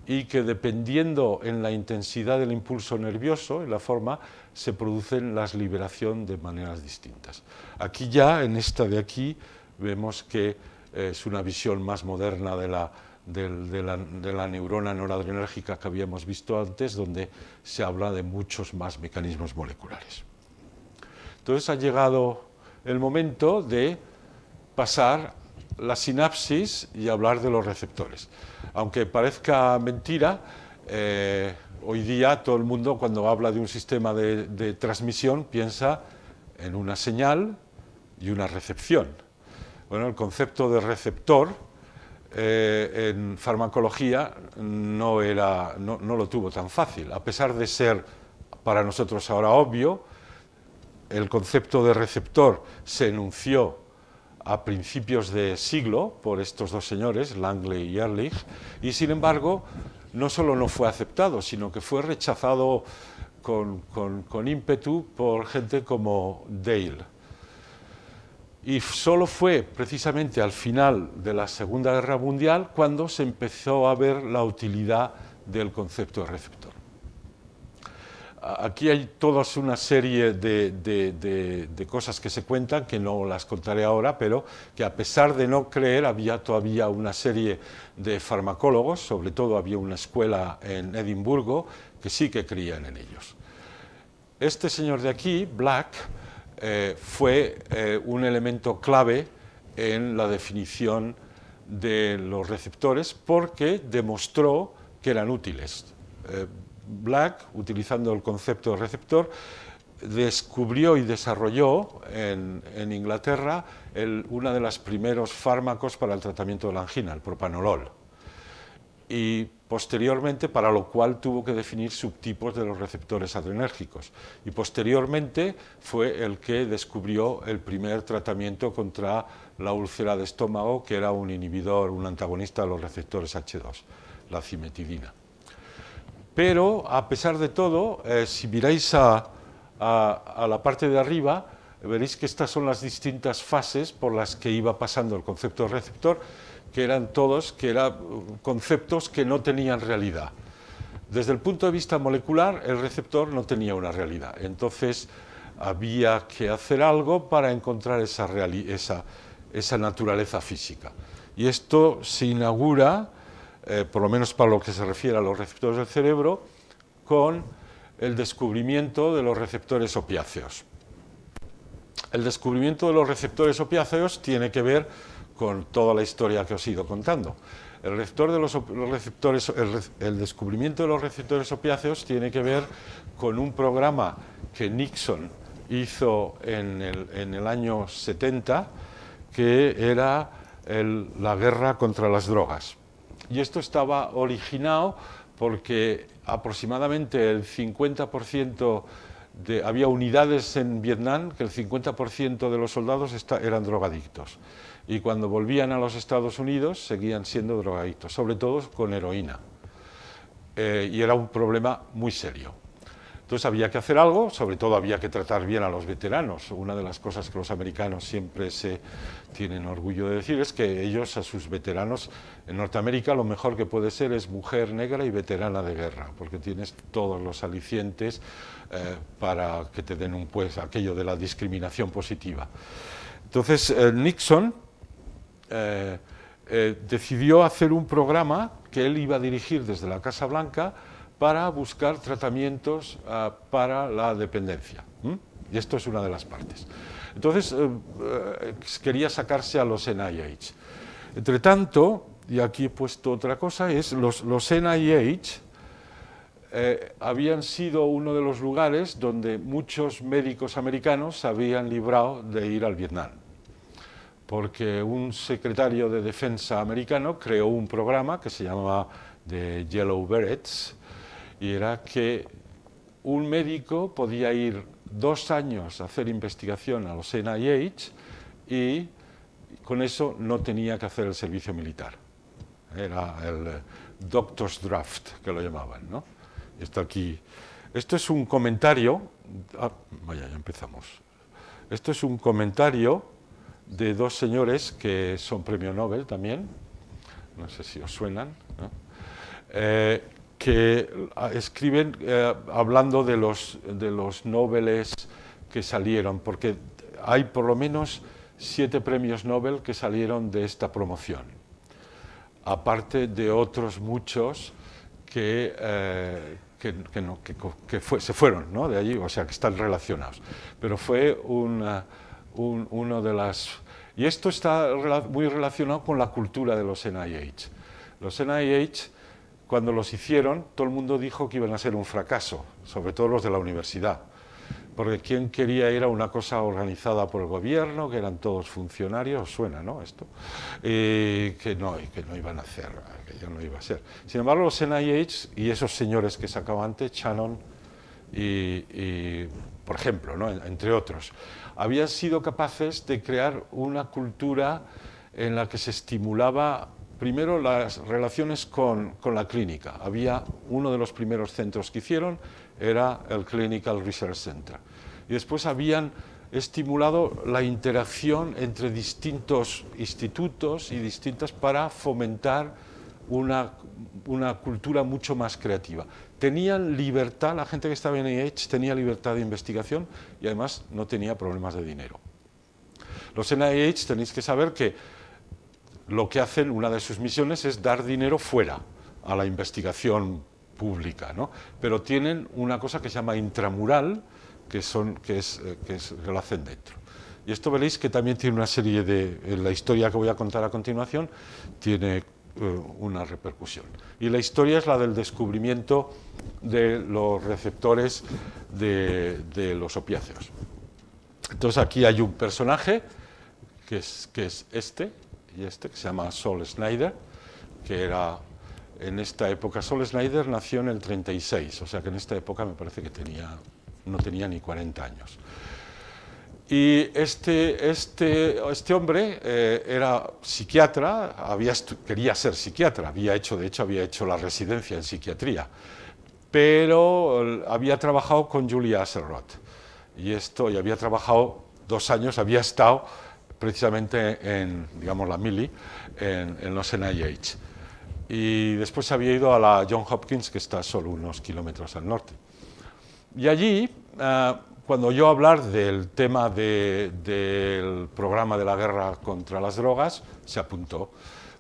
Y que dependiendo en la intensidad del impulso nervioso, y la forma, se producen las liberación de maneras distintas. Aquí ya, en esta de aquí, vemos que eh, es una visión más moderna de la, de, la, neurona noradrenérgica que habíamos visto antes, donde se habla de muchos más mecanismos moleculares. Entonces ha llegado el momento de pasar la sinapsis y hablar de los receptores. Aunque parezca mentira, eh, hoy día todo el mundo cuando habla de un sistema de, de transmisión piensa en una señal y una recepción. Bueno, el concepto de receptor eh, en farmacología no, era, no, lo tuvo tan fácil. A pesar de ser para nosotros ahora obvio, el concepto de receptor se enunció a principios de siglo por estos dos señores, Langley y Ehrlich, y sin embargo no solo no fue aceptado, sino que fue rechazado con ímpetu por gente como Dale. Y solo fue precisamente al final de la Segunda Guerra Mundial cuando se empezó a ver la utilidad del concepto de receptor. Aquí hay toda una serie de, de, cosas que se cuentan, que no las contaré ahora, pero que a pesar de no creer, había todavía una serie de farmacólogos, sobre todo había una escuela en Edimburgo, que sí que creían en ellos. Este señor de aquí, Black, eh, fue eh, un elemento clave en la definición de los receptores porque demostró que eran útiles. Eh, Black, utilizando el concepto de receptor, descubrió y desarrolló en, Inglaterra uno de los primeros fármacos para el tratamiento de la angina, el propanolol posteriormente para lo cual tuvo que definir subtipos de los receptores adrenérgicos y posteriormente fue el que descubrió el primer tratamiento contra la úlcera de estómago que era un inhibidor, un antagonista de los receptores H2, la cimetidina. Pero a pesar de todo, eh, si miráis a, la parte de arriba, veréis que estas son las distintas fases por las que iba pasando el concepto receptor que eran todos, que eran uh, conceptos que no tenían realidad. Desde el punto de vista molecular, el receptor no tenía una realidad. Entonces, había que hacer algo para encontrar esa, naturaleza física. Y esto se inaugura, eh, por lo menos para lo que se refiere a los receptores del cerebro, con el descubrimiento de los receptores opiáceos. El descubrimiento de los receptores opiáceos tiene que ver con toda la historia que os he ido contando. El, de receptores, el, descubrimiento de los receptores opiáceos tiene que ver con un programa que Nixon hizo en el, año 70, que era la guerra contra las drogas. Y esto estaba originado porque aproximadamente el 50% de, había unidades en Vietnam que el 50% de los soldados eran drogadictos y cuando volvían a los Estados Unidos seguían siendo drogadictos, sobre todo con heroína. Eh, y era un problema muy serio. Entonces había que hacer algo, sobre todo había que tratar bien a los veteranos. Una de las cosas que los americanos siempre se tienen orgullo de decir es que ellos a sus veteranos en Norteamérica lo mejor que puede ser es mujer negra y veterana de guerra, porque tienes todos los alicientes eh, para que te den un pues aquello de la discriminación positiva. Entonces eh, Nixon eh, eh, decidió hacer un programa que él iba a dirigir desde la Casa Blanca para buscar tratamientos ah, para la dependencia. Y esto es una de las partes. Entonces, eh, quería sacarse a los NIH. Entre tanto, y aquí he puesto otra cosa, es los, NIH habían sido uno de los lugares donde muchos médicos americanos se habían librado de ir al Vietnam porque un secretario de defensa americano creó un programa que se llamaba The Yellow Berets y era que un médico podía ir dos años a hacer investigación a los NIH y con eso no tenía que hacer el servicio militar. Era el eh, doctor's draft, que lo llamaban. ¿no? aquí. Esto es un comentario... Ah, vaya, ya empezamos. Esto es un comentario de dos señores que son premio Nobel también, no sé si os suenan, eh, que ah, escriben eh, hablando de los, de los Nobeles que salieron, porque hay por lo menos siete premios Nobel que salieron de esta promoción, aparte de otros muchos que, eh, que, que, que se fueron ¿no? de allí, o sea, que están relacionados. Pero fue una uno de las... Y esto está muy relacionado con la cultura de los NIH. Los NIH, cuando los hicieron, todo el mundo dijo que iban a ser un fracaso, sobre todo los de la universidad, porque quién quería ir a una cosa organizada por el gobierno, que eran todos funcionarios, suena, ¿no? Esto, y que no, que no iban a hacer, que ya no iba a ser. Sin embargo, los NIH y esos señores que sacaba antes, Shannon y, y por ejemplo, ¿no? entre otros, habían sido capaces de crear una cultura en la que se estimulaba primero las relaciones con, la clínica. Había uno de los primeros centros que hicieron, era el Clinical Research Center. Y después habían estimulado la interacción entre distintos institutos y distintas para fomentar una cultura mucho más creativa tenían libertad, la gente que estaba en NIH tenía libertad de investigación y además no tenía problemas de dinero. Los NIH tenéis que saber que lo que hacen, una de sus misiones es dar dinero fuera a la investigación pública, ¿no? pero tienen una cosa que se llama intramural, que, son, que, es, eh, que, que lo hacen dentro. Y esto veréis que también tiene una serie de, en la historia que voy a contar a continuación, tiene eh, una repercusión. Y la historia es la del descubrimiento de los receptores de, los opiáceos. Entonces aquí hay un personaje que es, que es este, y este, que se llama Sol Snyder, que era en esta época, Sol Snyder nació en el 36, o sea que en esta época me parece que tenía, no tenía ni 40 años. Y este, este, este hombre eh, era psiquiatra, había quería ser psiquiatra, había hecho, de hecho, había hecho la residencia en psiquiatría, pero había trabajado con Julia Asselrod y esto, y había trabajado dos años, había estado precisamente en, digamos, la Mili, en, los NIH. Y después había ido a la John Hopkins, que está solo unos kilómetros al norte. Y allí... Eh, cuando yo hablar del tema del programa de la guerra contra las drogas, se apuntó,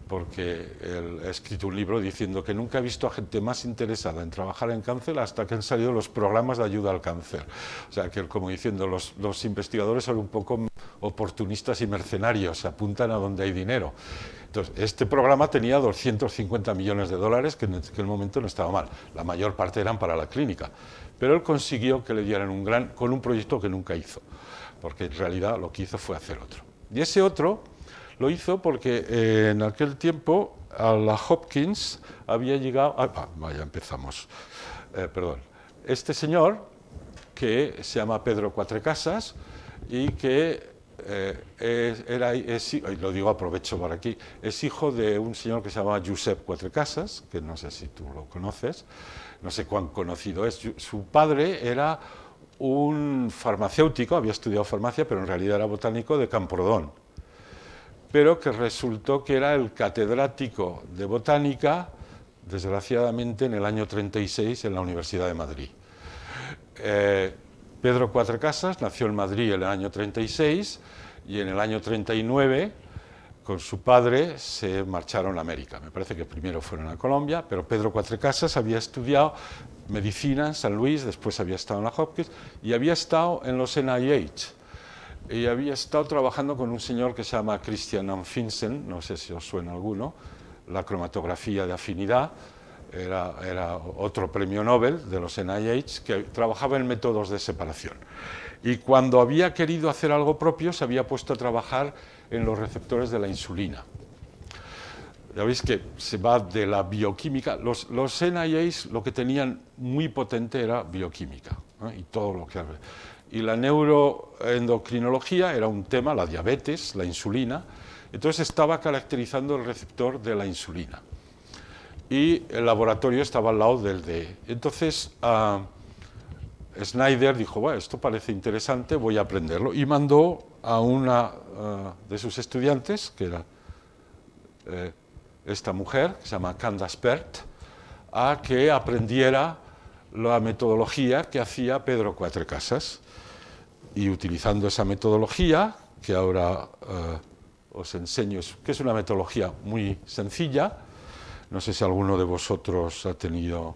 porque él ha escrito un libro diciendo que nunca ha visto a gente más interesada en trabajar en cáncer hasta que han salido los programas de ayuda al cáncer. O sea, que como diciendo, los, los investigadores son un poco oportunistas y mercenarios, se apuntan a donde hay dinero este programa tenía 250 millones de dólares, que en aquel momento no estaba mal. La mayor parte eran para la clínica. Pero él consiguió que le dieran un gran, con un proyecto que nunca hizo, porque en realidad lo que hizo fue hacer otro. Y ese otro lo hizo porque eh, en aquel tiempo a la Hopkins había llegado... Ah, ah vaya, empezamos. Eh, perdón. Este señor, que se llama Pedro Cuatrecasas, y que eh, era, lo digo aprovecho por aquí, es hijo de un señor que se llama Josep Cuatrecasas, que no sé si tú lo conoces, no sé cuán conocido es. Su padre era un farmacéutico, había estudiado farmacia, pero en realidad era botánico de Camprodón, pero que resultó que era el catedrático de botánica, desgraciadamente, en el año 36 en la Universidad de Madrid. Eh, Pedro Cuatrecasas nació en Madrid en el año 36 y en el año 39 con su padre se marcharon a América. Me parece que primero fueron a Colombia, pero Pedro Cuatrecasas había estudiado medicina en San Luis, después había estado en la Hopkins y había estado en los NIH. Y había estado trabajando con un señor que se llama Christian Anfinsen, no sé si os suena alguno, la cromatografía de afinidad, era, otro premio Nobel de los NIH, que trabajaba en métodos de separación. Y cuando había querido hacer algo propio, se había puesto a trabajar en los receptores de la insulina. Ya veis que se va de la bioquímica. Los, los NIH lo que tenían muy potente era bioquímica y todo lo que... Y la neuroendocrinología era un tema, la diabetes, la insulina. Entonces estaba caracterizando el receptor de la insulina y el laboratorio estaba al lado del de... Entonces Schneider Snyder dijo, bueno, esto parece interesante, voy a aprenderlo, y mandó a una de sus estudiantes, que era eh, esta mujer, que se llama Candace Pert, a que aprendiera la metodología que hacía Pedro Cuatrecasas. Y utilizando esa metodología, que ahora eh, os enseño, que es una metodología muy sencilla, no sé si alguno de vosotros ha tenido,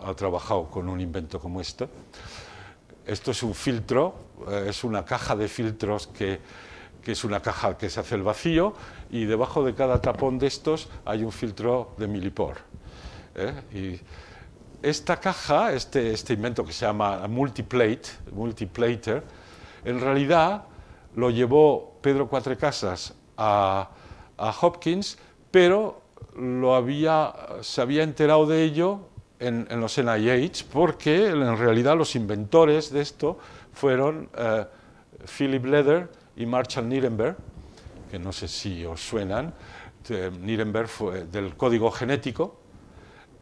ha trabajado con un invento como este. Esto es un filtro, eh, es una caja de filtros que, es una caja que se hace el vacío y debajo de cada tapón de estos hay un filtro de milipor. ¿eh? Y esta caja, este, este invento que se llama multiplate, multiplater, en realidad lo llevó Pedro Cuatrecasas a, a Hopkins, pero lo había, se había enterado de ello en, los NIH, porque en realidad los inventores de esto fueron eh, Philip Leder y Marshall Nirenberg, que no sé si os suenan. Eh, Nirenberg fue del código genético,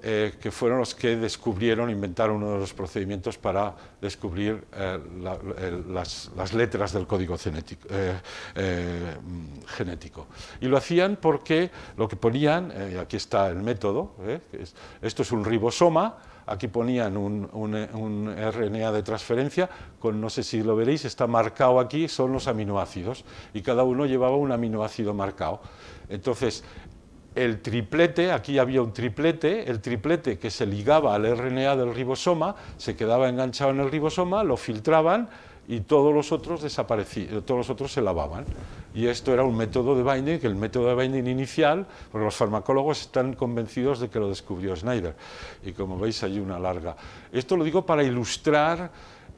eh, que fueron los que descubrieron, inventaron uno de los procedimientos para descubrir eh, eh, las, letras del código genético, Y lo hacían porque lo que ponían, aquí está el método, esto es un ribosoma, aquí ponían un, RNA de transferencia, con no sé si lo veréis, está marcado aquí, son los aminoácidos, y cada uno llevaba un aminoácido marcado. Entonces, el triplete, aquí había un triplete, el triplete que se ligaba al RNA del ribosoma, se quedaba enganchado en el ribosoma, lo filtraban y todos los otros desaparecían, eh, todos los otros se lavaban. Y esto era un método de binding, el método de binding inicial, porque los farmacólogos están convencidos de que lo descubrió Schneider, Y como veis hay una larga. Esto lo digo para ilustrar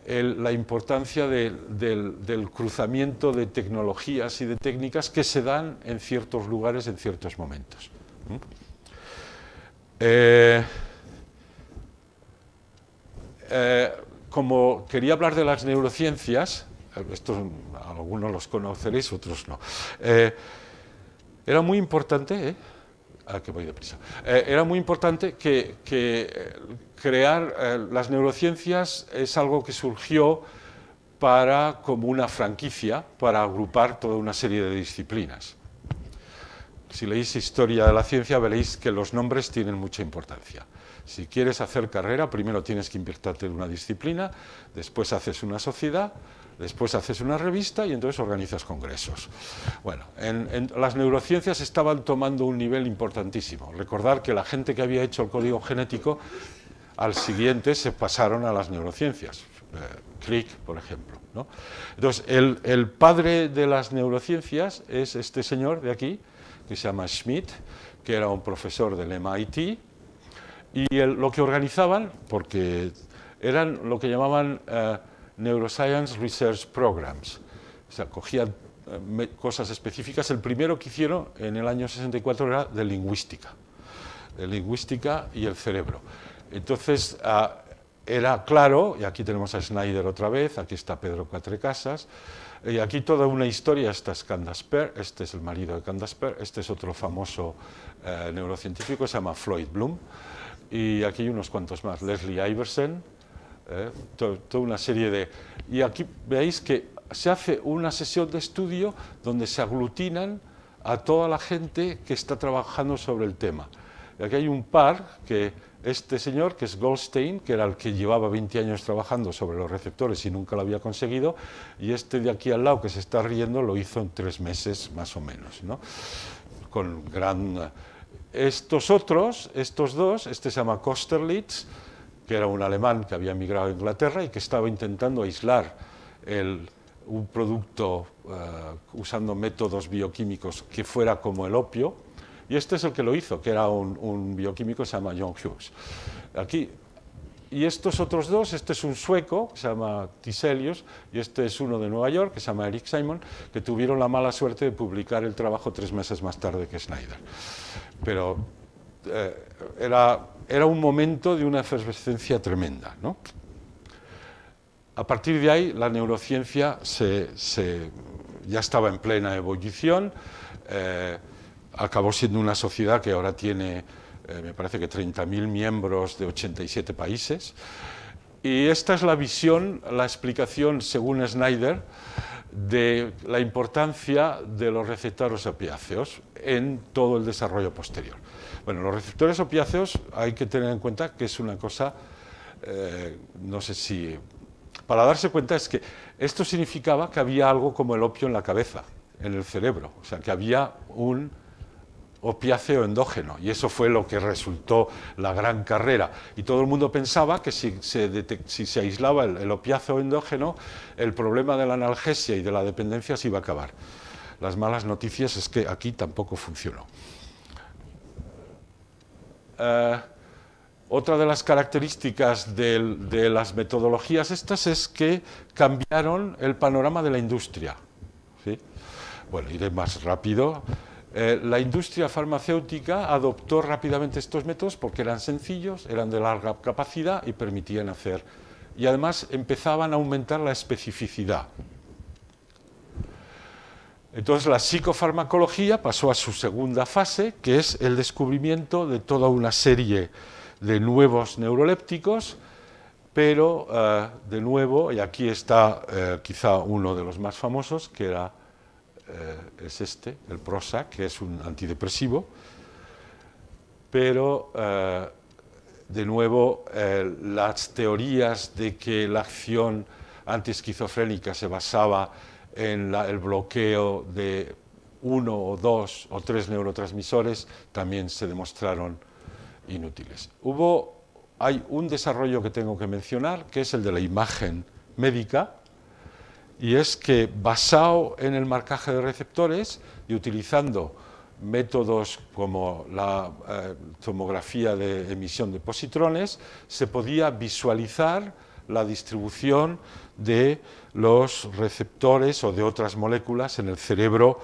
la importancia del, cruzamiento de tecnologías y de técnicas que se dan en ciertos lugares, en ciertos momentos. Eh, eh, como quería hablar de las neurociencias, estos algunos los conoceréis, otros no, eh, era muy importante Ah, que voy eh, era muy importante que, eh, crear eh, las neurociencias es algo que surgió para, como una franquicia para agrupar toda una serie de disciplinas. Si leéis historia de la ciencia veréis que los nombres tienen mucha importancia. Si quieres hacer carrera, primero tienes que invertirte en una disciplina, después haces una sociedad Después haces una revista y entonces organizas congresos. Bueno, las neurociencias estaban tomando un nivel importantísimo. Recordar que la gente que había hecho el código genético, al siguiente se pasaron a las neurociencias. Eh, Crick, por ejemplo. Entonces, el, padre de las neurociencias es este señor de aquí, que se llama Schmidt, que era un profesor del MIT, y lo que organizaban, porque eran lo que llamaban... Eh, Neuroscience Research Programs. Se sea, eh, cosas específicas. El primero que hicieron en el año 64 era de lingüística, de lingüística y el cerebro. Entonces, ah, era claro, y aquí tenemos a Schneider otra vez, aquí está Pedro Cuatrecasas, y aquí toda una historia, esta es Candace este es el marido de Candace este es otro famoso eh, neurocientífico, se llama Floyd Bloom, y aquí hay unos cuantos más, Leslie Iverson, ¿eh? toda una serie de... Y aquí veis que se hace una sesión de estudio donde se aglutinan a toda la gente que está trabajando sobre el tema. Y aquí hay un par que este señor, que es Goldstein, que era el que llevaba 20 años trabajando sobre los receptores y nunca lo había conseguido, y este de aquí al lado que se está riendo lo hizo en tres meses más o menos, ¿no? con gran... Eh, estos otros, estos dos, este se llama Kosterlitz, que era un alemán que había emigrado a Inglaterra y que estaba intentando aislar un producto eh, usando métodos bioquímicos que fuera como el opio, y este es el que lo hizo, que era un, bioquímico que se llama John Hughes. Aquí, y estos otros dos, este es un sueco, que se llama Tiselius, y este es uno de Nueva York, que se llama Eric Simon, que tuvieron la mala suerte de publicar el trabajo tres meses más tarde que Snyder. Pero eh, era era un momento de una efervescencia tremenda. A partir de ahí, la neurociencia se, ya estaba en plena ebullición, eh, acabó siendo una sociedad que ahora tiene, eh, me parece que 30.000 miembros de 87 países, y esta es la visión, la explicación, según Schneider, de la importancia de los receptores apiáceos en todo el desarrollo posterior. Bueno, los receptores opiáceos hay que tener en cuenta que es una cosa, eh, no sé si... Para darse cuenta es que esto significaba que había algo como el opio en la cabeza, en el cerebro, o sea, que había un opiáceo endógeno, y eso fue lo que resultó la gran carrera. Y todo el mundo pensaba que si se, aislaba el, el opiáceo endógeno, el problema de la analgesia y de la dependencia se iba a acabar. Las malas noticias es que aquí tampoco funcionó. Eh, otra de las características de, las metodologías estas es que cambiaron el panorama de la industria. Bueno, iré más rápido. Eh, la industria farmacéutica adoptó rápidamente estos métodos porque eran sencillos, eran de larga capacidad y permitían hacer. Y además empezaban a aumentar la especificidad. Entonces la psicofarmacología pasó a su segunda fase, que es el descubrimiento de toda una serie de nuevos neurolépticos, pero eh, de nuevo, y aquí está eh, quizá uno de los más famosos, que eh, es este, el PROSA, que es un antidepresivo, pero de nuevo las teorías de que la acción antiesquizofrénica se basaba en en el bloqueo de uno o dos o tres neurotransmisores también se demostraron inútiles. hay un desarrollo que tengo que mencionar, que es el de la imagen médica, y es que basado en el marcaje de receptores y utilizando métodos como la eh, tomografía de emisión de positrones, se podía visualizar la distribución de los receptores o de otras moléculas en el cerebro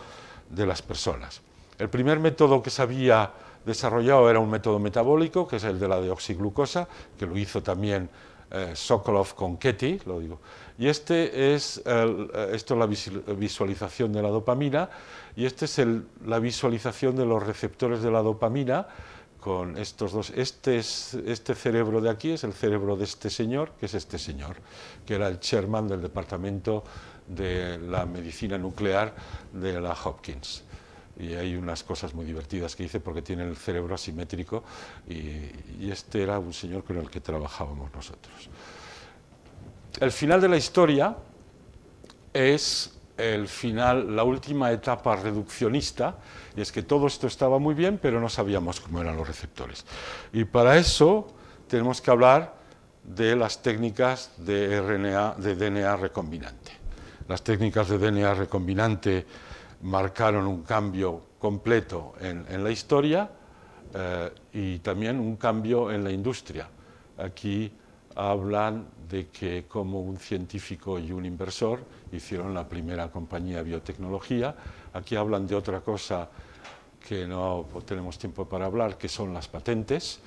de las personas. El primer método que se había desarrollado era un método metabólico, que es el de la deoxiglucosa, que lo hizo también eh, Sokolov con Ketty, lo digo. Y este es, eh, esto es la visualización de la dopamina, y esta es la visualización de los receptores de la dopamina con estos dos. Este, este cerebro de aquí es el cerebro de este señor, que es este señor, que era el chairman del departamento de la medicina nuclear de la Hopkins. Y hay unas cosas muy divertidas que dice porque tiene el cerebro asimétrico y este era un señor con el que trabajábamos nosotros. El final de la historia es el final, la última etapa reduccionista, y es que todo esto estaba muy bien, pero no sabíamos cómo eran los receptores. Y para eso tenemos que hablar de las técnicas de, RNA, de DNA recombinante. Las técnicas de DNA recombinante marcaron un cambio completo en, la historia eh, y también un cambio en la industria. Aquí hablan de que como un científico y un inversor hicieron la primera compañía de biotecnología. Aquí hablan de otra cosa que no tenemos tiempo para hablar, que son las patentes.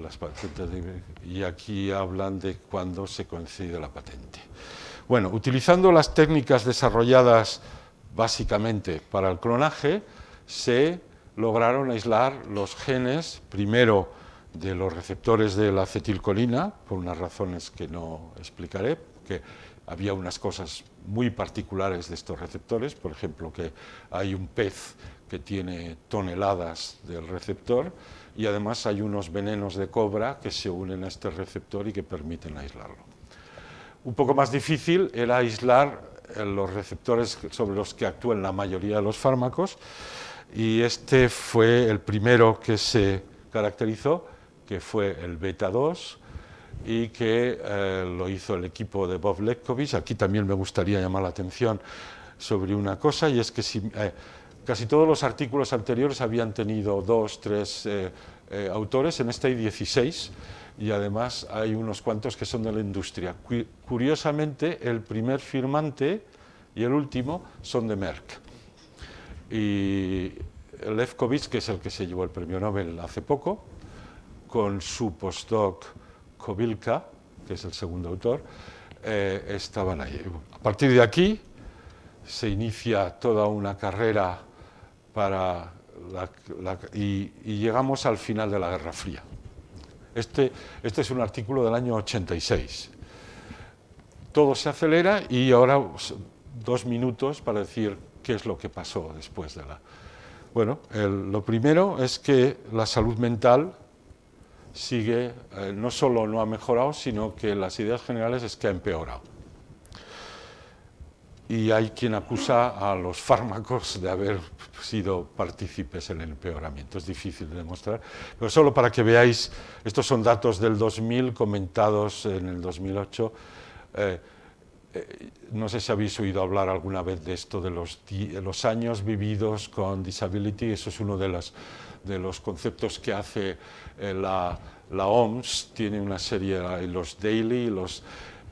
Las y aquí hablan de cuándo se coincide la patente. Bueno, utilizando las técnicas desarrolladas básicamente para el clonaje, se lograron aislar los genes, primero de los receptores de la acetilcolina, por unas razones que no explicaré, que había unas cosas muy particulares de estos receptores, por ejemplo, que hay un pez que tiene toneladas del receptor y además hay unos venenos de cobra que se unen a este receptor y que permiten aislarlo. Un poco más difícil era aislar eh, los receptores sobre los que actúan la mayoría de los fármacos y este fue el primero que se caracterizó, que fue el beta 2, y que eh, lo hizo el equipo de Bob Lefkowitz. Aquí también me gustaría llamar la atención sobre una cosa, y es que eh, casi todos los artículos anteriores habían tenido dos, tres eh, autores, en este hay 16, y además hay unos cuantos que son de la industria. Curiosamente, el primer firmante y el último son de Merck. Y Lefkowitz, que es el que se llevó el premio Nobel hace poco, con su postdoc Vilca, que es el segundo autor, eh, estaban allí. A partir de aquí se inicia toda una carrera para y, llegamos al final de la Guerra Fría. Este, este es un artículo del año 86. Todo se acelera y ahora dos minutos para decir qué es lo que pasó después de la... Bueno, lo primero es que la salud mental sigue, eh, no solo no ha mejorado, sino que las ideas generales es que ha empeorado. Y hay quien acusa a los fármacos de haber sido partícipes en el empeoramiento. Es difícil de demostrar, pero solo para que veáis, estos son datos del 2000 comentados en el 2008. Eh, eh, no sé si habéis oído hablar alguna vez de esto, de los, los años vividos con disability, eso es uno de los de los conceptos que hace eh, la, OMS, tiene una serie, eh, los daily,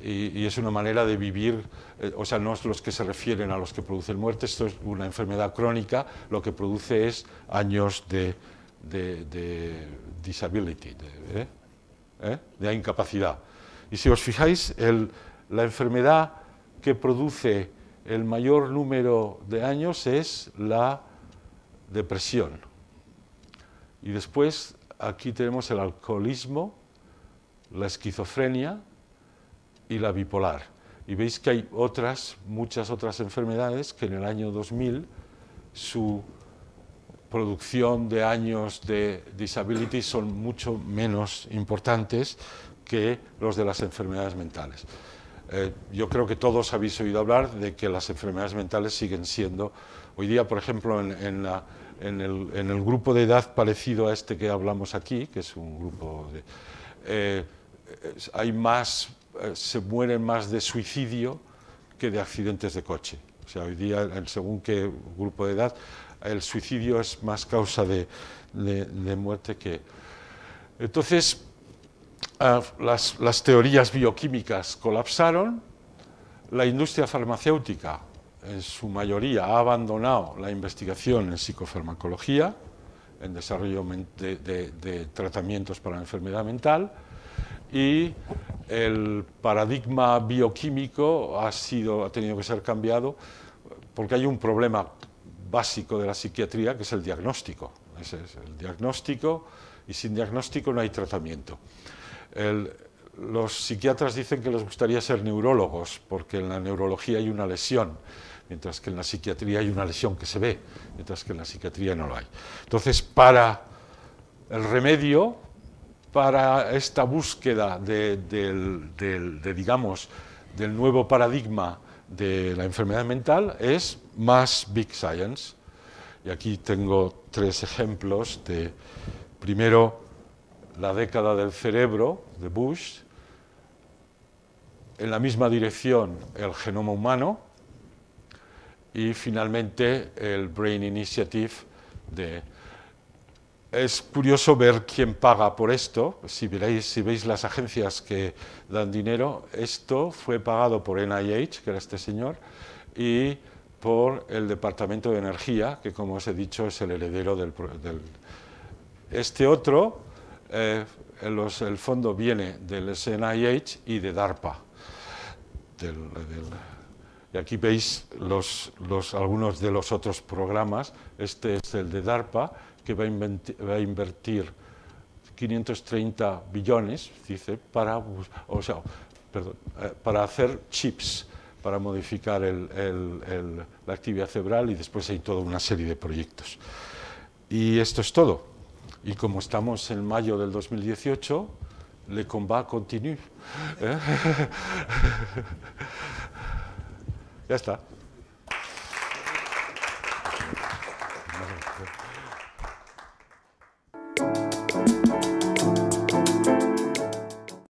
y, es una manera de vivir, eh, o sea, no es los que se refieren a los que producen muerte, esto es una enfermedad crónica, lo que produce es años de, disability, de, incapacidad. Y si os fijáis, la enfermedad que produce el mayor número de años es la depresión. Y después aquí tenemos el alcoholismo, la esquizofrenia y la bipolar. Y veis que hay otras, muchas otras enfermedades que en el año 2000 su producción de años de disability son mucho menos importantes que los de las enfermedades mentales. Eh, yo creo que todos habéis oído hablar de que las enfermedades mentales siguen siendo, hoy día, por ejemplo, en la en el, grupo de edad parecido a este que hablamos aquí, que es un grupo de... Eh, hay más, eh, se muere más de suicidio que de accidentes de coche. O sea, hoy día, según qué grupo de edad, el suicidio es más causa de, muerte que... Entonces, ah, las teorías bioquímicas colapsaron, la industria farmacéutica en su mayoría ha abandonado la investigación en psicofarmacología, en desarrollo de, tratamientos para la enfermedad mental, y el paradigma bioquímico ha, sido, ha tenido que ser cambiado porque hay un problema básico de la psiquiatría que es el diagnóstico. Ese es el diagnóstico y sin diagnóstico no hay tratamiento. los psiquiatras dicen que les gustaría ser neurólogos porque en la neurología hay una lesión mientras que en la psiquiatría hay una lesión que se ve, mientras que en la psiquiatría no lo hay. Entonces, para el remedio, para esta búsqueda del, digamos, del nuevo paradigma de la enfermedad mental es más Big Science. Y aquí tengo tres ejemplos de, primero, la década del cerebro de Bush, en la misma dirección el genoma humano, y finalmente el Brain Initiative. De... Es curioso ver quién paga por esto. Si, veis las agencias que dan dinero, esto fue pagado por NIH, que era este señor, y por el Departamento de Energía, que como os he dicho es el heredero del... del... Este otro, eh, el fondo viene del SNIH y de DARPA, y aquí veis algunos de los otros programas. Este es el de DARPA, que va a, invertir 530 billones, dice, eh, para, hacer chips, para modificar la actividad cerebral y después hay toda una serie de proyectos. Y esto es todo. Y como estamos en mayo del 2018, le combat continue. ¿eh? Ya está.